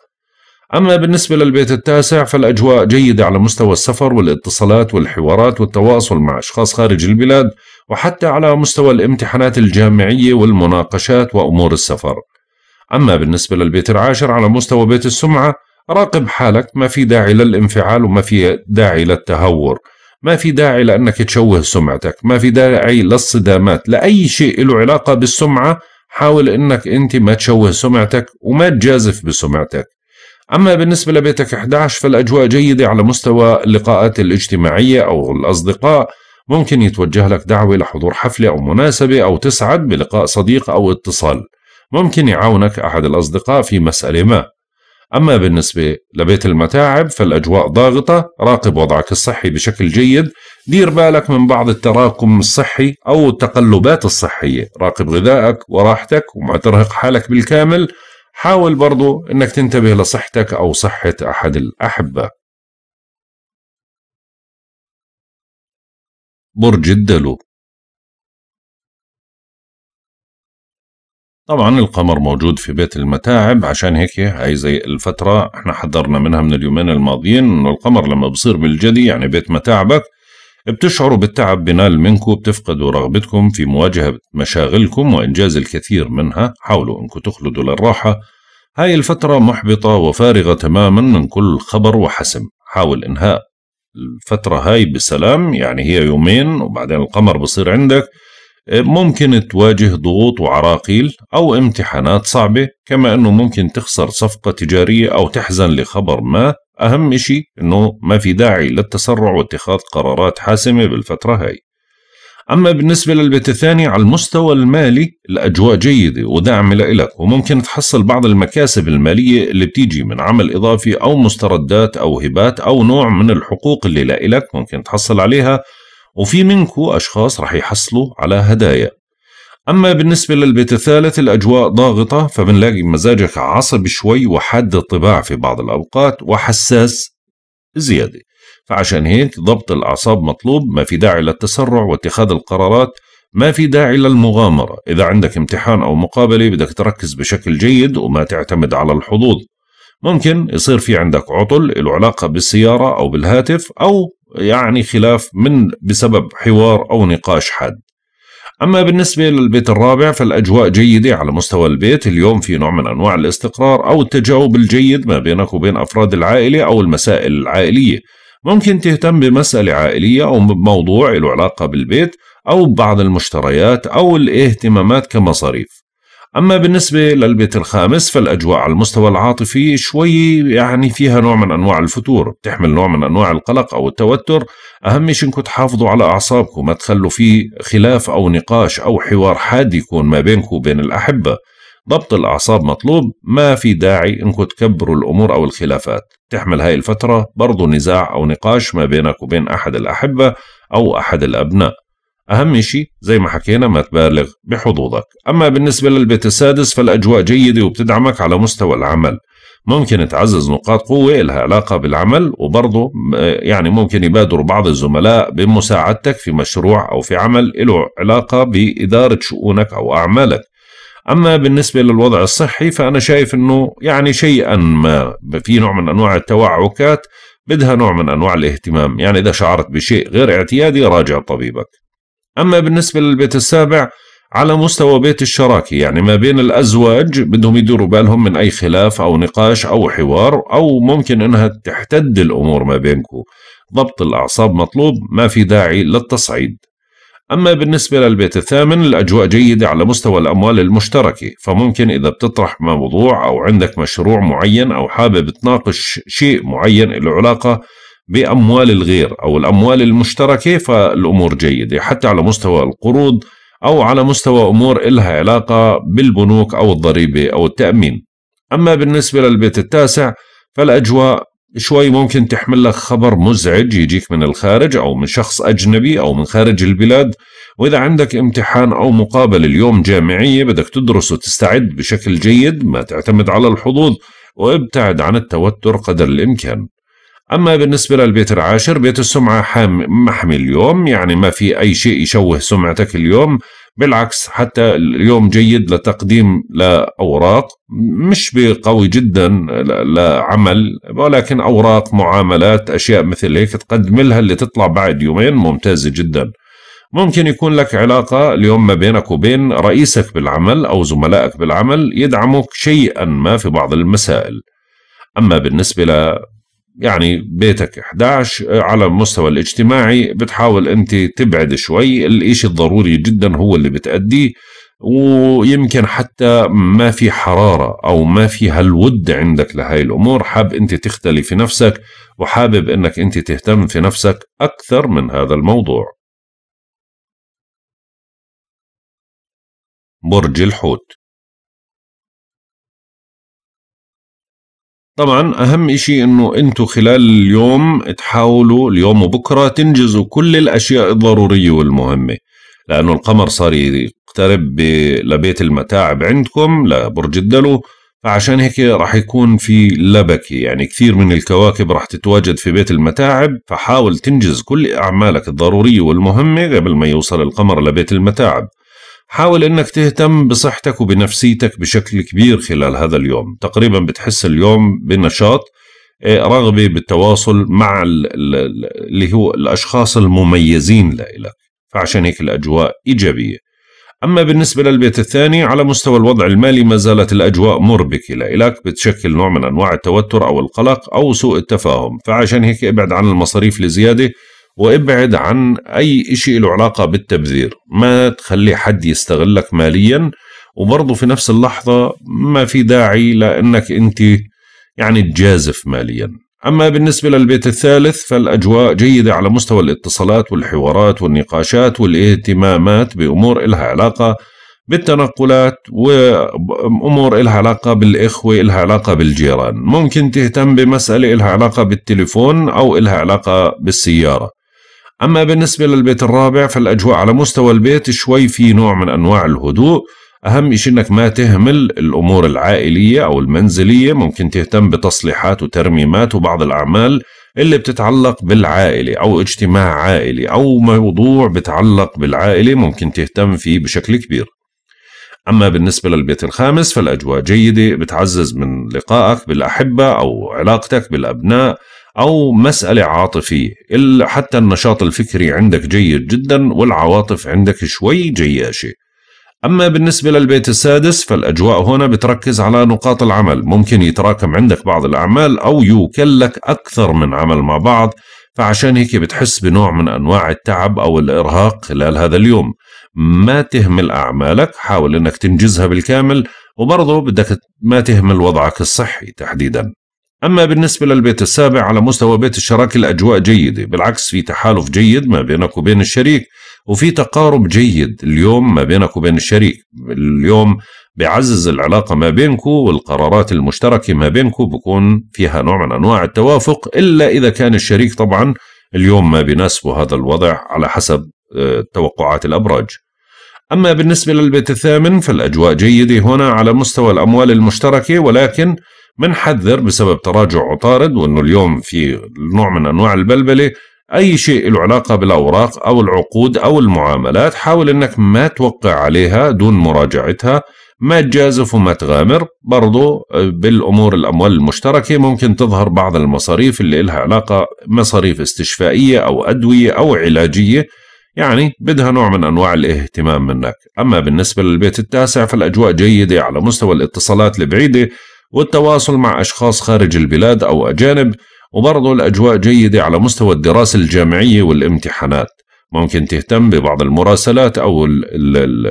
أما بالنسبة للبيت التاسع فالأجواء جيدة على مستوى السفر والاتصالات والحوارات والتواصل مع أشخاص خارج البلاد وحتى على مستوى الامتحانات الجامعية والمناقشات وأمور السفر أما بالنسبة للبيت العاشر على مستوى بيت السمعة راقب حالك ما في داعي للانفعال وما في داعي للتهور ما في داعي لأنك تشوه سمعتك ما في داعي للصدامات لأي شيء له علاقة بالسمعة حاول أنك أنت ما تشوه سمعتك وما تجازف بسمعتك أما بالنسبة لبيتك 11 فالأجواء جيدة على مستوى اللقاءات الاجتماعية أو الأصدقاء ممكن يتوجه لك دعوة لحضور حفلة أو مناسبة أو تسعد بلقاء صديق أو اتصال ممكن يعاونك أحد الأصدقاء في مسألة ما أما بالنسبة لبيت المتاعب فالأجواء ضاغطة راقب وضعك الصحي بشكل جيد دير بالك من بعض التراكم الصحي أو التقلبات الصحية راقب غذائك وراحتك وما ترهق حالك بالكامل حاول برضو أنك تنتبه لصحتك أو صحة أحد الأحبة برج الدلو طبعا القمر موجود في بيت المتاعب عشان هيك هاي زي الفترة احنا حضرنا منها من اليومين الماضيين انه القمر لما بصير بالجدي يعني بيت متاعبك بتشعروا بالتعب بنال منكم بتفقدوا رغبتكم في مواجهة مشاغلكم وإنجاز الكثير منها حاولوا أنكم تخلدوا للراحة هاي الفترة محبطة وفارغة تماما من كل خبر وحسم حاول إنهاء الفترة هاي بسلام يعني هي يومين وبعدين القمر بصير عندك ممكن تواجه ضغوط وعراقيل أو امتحانات صعبة كما أنه ممكن تخسر صفقة تجارية أو تحزن لخبر ما أهم إشي أنه ما في داعي للتسرع واتخاذ قرارات حاسمة بالفترة هاي أما بالنسبة للبيت الثاني على المستوى المالي الأجواء جيدة ودعم لإلك وممكن تحصل بعض المكاسب المالية اللي بتيجي من عمل إضافي أو مستردات أو هبات أو نوع من الحقوق اللي لإلك ممكن تحصل عليها وفي منكم أشخاص رح يحصلوا على هدايا أما بالنسبة للبيت الثالث الأجواء ضاغطة فبنلاقي مزاجك عصب شوي وحاد الطباع في بعض الأوقات وحساس زيادة فعشان هيك ضبط الأعصاب مطلوب ما في داعي للتسرع واتخاذ القرارات ما في داعي للمغامرة إذا عندك امتحان أو مقابلة بدك تركز بشكل جيد وما تعتمد على الحظوظ ممكن يصير في عندك عطل له علاقة بالسيارة أو بالهاتف أو يعني خلاف من بسبب حوار أو نقاش حاد أما بالنسبة للبيت الرابع فالأجواء جيدة على مستوى البيت اليوم في نوع من أنواع الاستقرار أو التجاوب الجيد ما بينك وبين أفراد العائلة أو المسائل العائلية ممكن تهتم بمسألة عائلية أو بموضوع له علاقة بالبيت أو ببعض المشتريات أو الاهتمامات كمصاريف أما بالنسبة للبيت الخامس فالأجواء على المستوى العاطفي شوي يعني فيها نوع من أنواع الفتور بتحمل نوع من أنواع القلق أو التوتر أهم شيء إنكم تحافظوا على أعصابكم ما تخلوا في خلاف أو نقاش أو حوار حاد يكون ما بينكم وبين الأحبة ضبط الأعصاب مطلوب ما في داعي إنكم تكبروا الأمور أو الخلافات تحمل هاي الفترة برضو نزاع أو نقاش ما بينك وبين أحد الأحبة أو أحد الأبناء أهم شيء زي ما حكينا ما تبالغ بحظوظك أما بالنسبة للبيت السادس فالأجواء جيدة وبتدعمك على مستوى العمل ممكن تعزز نقاط قوة لها علاقة بالعمل وبرضه آه، يعني ممكن يبادروا بعض الزملاء بمساعدتك في مشروع أو في عمل له علاقة بإدارة شؤونك أو أعمالك أما بالنسبة للوضع الصحي فأنا شايف أنه يعني شيئا ما في نوع من أنواع التوعكات بدها نوع من أنواع الاهتمام يعني إذا شعرت بشيء غير اعتيادي راجع طبيبك أما بالنسبة للبيت السابع على مستوى بيت الشراكة يعني ما بين الأزواج بدهم يديروا بالهم من أي خلاف أو نقاش أو حوار أو ممكن أنها تحتد الأمور ما بينكم ضبط الأعصاب مطلوب ما في داعي للتصعيد أما بالنسبة للبيت الثامن الأجواء جيدة على مستوى الأموال المشتركة فممكن إذا بتطرح موضوع أو عندك مشروع معين أو حابب تناقش شيء معين له علاقة بأموال الغير أو الأموال المشتركة فالأمور جيدة حتى على مستوى القروض أو على مستوى أمور إلها علاقة بالبنوك أو الضريبة أو التأمين أما بالنسبة للبيت التاسع فالأجواء شوي ممكن تحمل لك خبر مزعج يجيك من الخارج أو من شخص أجنبي أو من خارج البلاد وإذا عندك امتحان أو مقابلة اليوم جامعية بدك تدرس وتستعد بشكل جيد ما تعتمد على الحظوظ وابتعد عن التوتر قدر الإمكان أما بالنسبة للبيت العاشر بيت السمعة حام محمي اليوم يعني ما في أي شيء يشوه سمعتك اليوم بالعكس حتى اليوم جيد لتقديم لأوراق مش بقوي جدا لعمل ولكن أوراق معاملات أشياء مثل هيك تقدم لها اللي تطلع بعد يومين ممتازة جدا ممكن يكون لك علاقة اليوم ما بينك وبين رئيسك بالعمل أو زملائك بالعمل يدعمك شيئا ما في بعض المسائل أما بالنسبة يعني بيتك 11 آه، على المستوى الاجتماعي بتحاول انت تبعد شوي الاشي الضروري جدا هو اللي بتأديه ويمكن حتى ما في حرارة أو ما في هالود عندك لهاي الأمور حاب أنت تختلي في نفسك وحابب أنك أنت تهتم في نفسك أكثر من هذا الموضوع برج الحوت طبعا اهم شيء انه انتم خلال اليوم تحاولوا اليوم وبكره تنجزوا كل الاشياء الضروريه والمهمه لانه القمر صار يقترب لبيت المتاعب عندكم لبرج الدلو فعشان هيك راح يكون في لبكه يعني كثير من الكواكب راح تتواجد في بيت المتاعب فحاول تنجز كل اعمالك الضروريه والمهمه قبل ما يوصل القمر لبيت المتاعب حاول انك تهتم بصحتك وبنفسيتك بشكل كبير خلال هذا اليوم تقريبا بتحس اليوم بنشاط آه، رغبة بالتواصل مع اللي هو الأشخاص المميزين لإلك فعشان هيك الأجواء إيجابية أما بالنسبة للبيت الثاني على مستوى الوضع المالي ما زالت الأجواء مربكة لإلك بتشكل نوع من أنواع التوتر أو القلق أو سوء التفاهم فعشان هيك ابعد عن المصاريف لزيادة وابعد عن أي شيء له علاقة بالتبذير ما تخلي حد يستغلك ماليا وبرضه في نفس اللحظة ما في داعي لأنك أنت يعني تجازف ماليا أما بالنسبة للبيت الثالث فالأجواء جيدة على مستوى الاتصالات والحوارات والنقاشات والاهتمامات بأمور إلها علاقة بالتنقلات وأمور إلها علاقة بالإخوة إلها علاقة بالجيران ممكن تهتم بمسألة إلها علاقة بالتليفون أو إلها علاقة بالسيارة أما بالنسبة للبيت الرابع فالأجواء على مستوى البيت شوي في نوع من أنواع الهدوء أهم شيء إنك ما تهمل الأمور العائلية أو المنزلية ممكن تهتم بتصليحات وترميمات وبعض الأعمال اللي بتتعلق بالعائلة أو اجتماع عائلي أو موضوع بتعلق بالعائلة ممكن تهتم فيه بشكل كبير أما بالنسبة للبيت الخامس فالأجواء جيدة بتعزز من لقائك بالأحبة أو علاقتك بالأبناء أو مسألة عاطفية حتى النشاط الفكري عندك جيد جدا والعواطف عندك شوي جياشة أما بالنسبة للبيت السادس فالأجواء هنا بتركز على نقاط العمل ممكن يتراكم عندك بعض الأعمال أو يوكل لك أكثر من عمل مع بعض فعشان هيك بتحس بنوع من أنواع التعب أو الإرهاق خلال هذا اليوم ما تهمل أعمالك حاول أنك تنجزها بالكامل وبرضه بدك ما تهمل وضعك الصحي تحديدا أما بالنسبة للبيت السابع على مستوى بيت الشراكة الأجواء جيدة بالعكس في تحالف جيد ما بينك وبين الشريك وفي تقارب جيد اليوم ما بينك وبين الشريك اليوم بعزز العلاقة ما بينكو والقرارات المشتركة ما بينكو بكون فيها نوع من أنواع التوافق إلا إذا كان الشريك طبعا اليوم ما بيناسبه هذا الوضع على حسب آه، توقعات الأبراج أما بالنسبة للبيت الثامن فالأجواء جيدة هنا على مستوى الأموال المشتركة ولكن بنحذر بسبب تراجع عطارد وانه اليوم في نوع من انواع البلبله اي شيء له علاقه بالاوراق او العقود او المعاملات حاول انك ما توقع عليها دون مراجعتها ما تجازف وما تغامر برضو آه، بالأمور الأموال المشتركة ممكن تظهر بعض المصاريف اللي لها علاقة مصاريف استشفائية أو أدوية أو علاجية يعني بدها نوع من أنواع الاهتمام منك أما بالنسبة للبيت التاسع فالأجواء جيدة على مستوى الاتصالات البعيدة والتواصل مع أشخاص خارج البلاد أو أجانب وبرضه الأجواء جيدة على مستوى الدراسة الجامعية والامتحانات ممكن تهتم ببعض المراسلات أو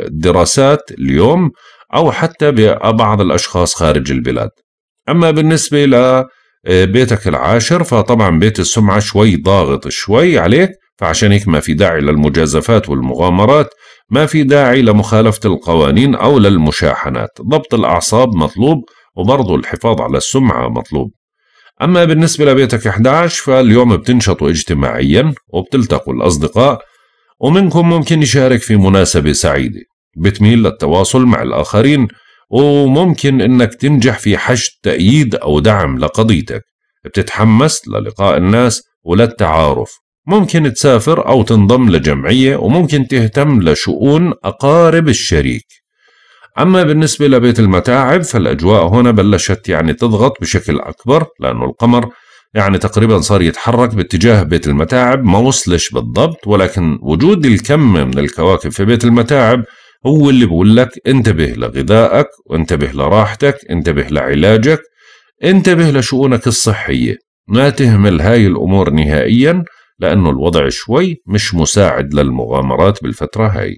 الدراسات اليوم أو حتى ببعض الأشخاص خارج البلاد أما بالنسبة لبيتك آه، العاشر فطبعا بيت السمعة شوي ضاغط شوي عليك فعشان هيك ما في داعي للمجازفات والمغامرات ما في داعي لمخالفة القوانين أو للمشاحنات ضبط الأعصاب مطلوب وبرضه الحفاظ على السمعة مطلوب أما بالنسبة لبيتك 11 فاليوم بتنشطوا اجتماعيا وبتلتقوا الأصدقاء ومنكم ممكن يشارك في مناسبة سعيدة بتميل للتواصل مع الآخرين وممكن إنك تنجح في حشد تأييد أو دعم لقضيتك بتتحمس للقاء الناس وللتعارف ممكن تسافر أو تنضم لجمعية وممكن تهتم لشؤون أقارب الشريك أما بالنسبة لبيت المتاعب فالأجواء هنا بلشت يعني تضغط بشكل أكبر لأنه القمر يعني تقريبا صار يتحرك باتجاه بيت المتاعب ما وصلش بالضبط ولكن وجود الكم من الكواكب في بيت المتاعب هو اللي بقول لك انتبه لغذائك وانتبه لراحتك انتبه لعلاجك انتبه لشؤونك الصحية ما تهمل هاي الأمور نهائيا لأنه الوضع شوي مش مساعد للمغامرات بالفترة هاي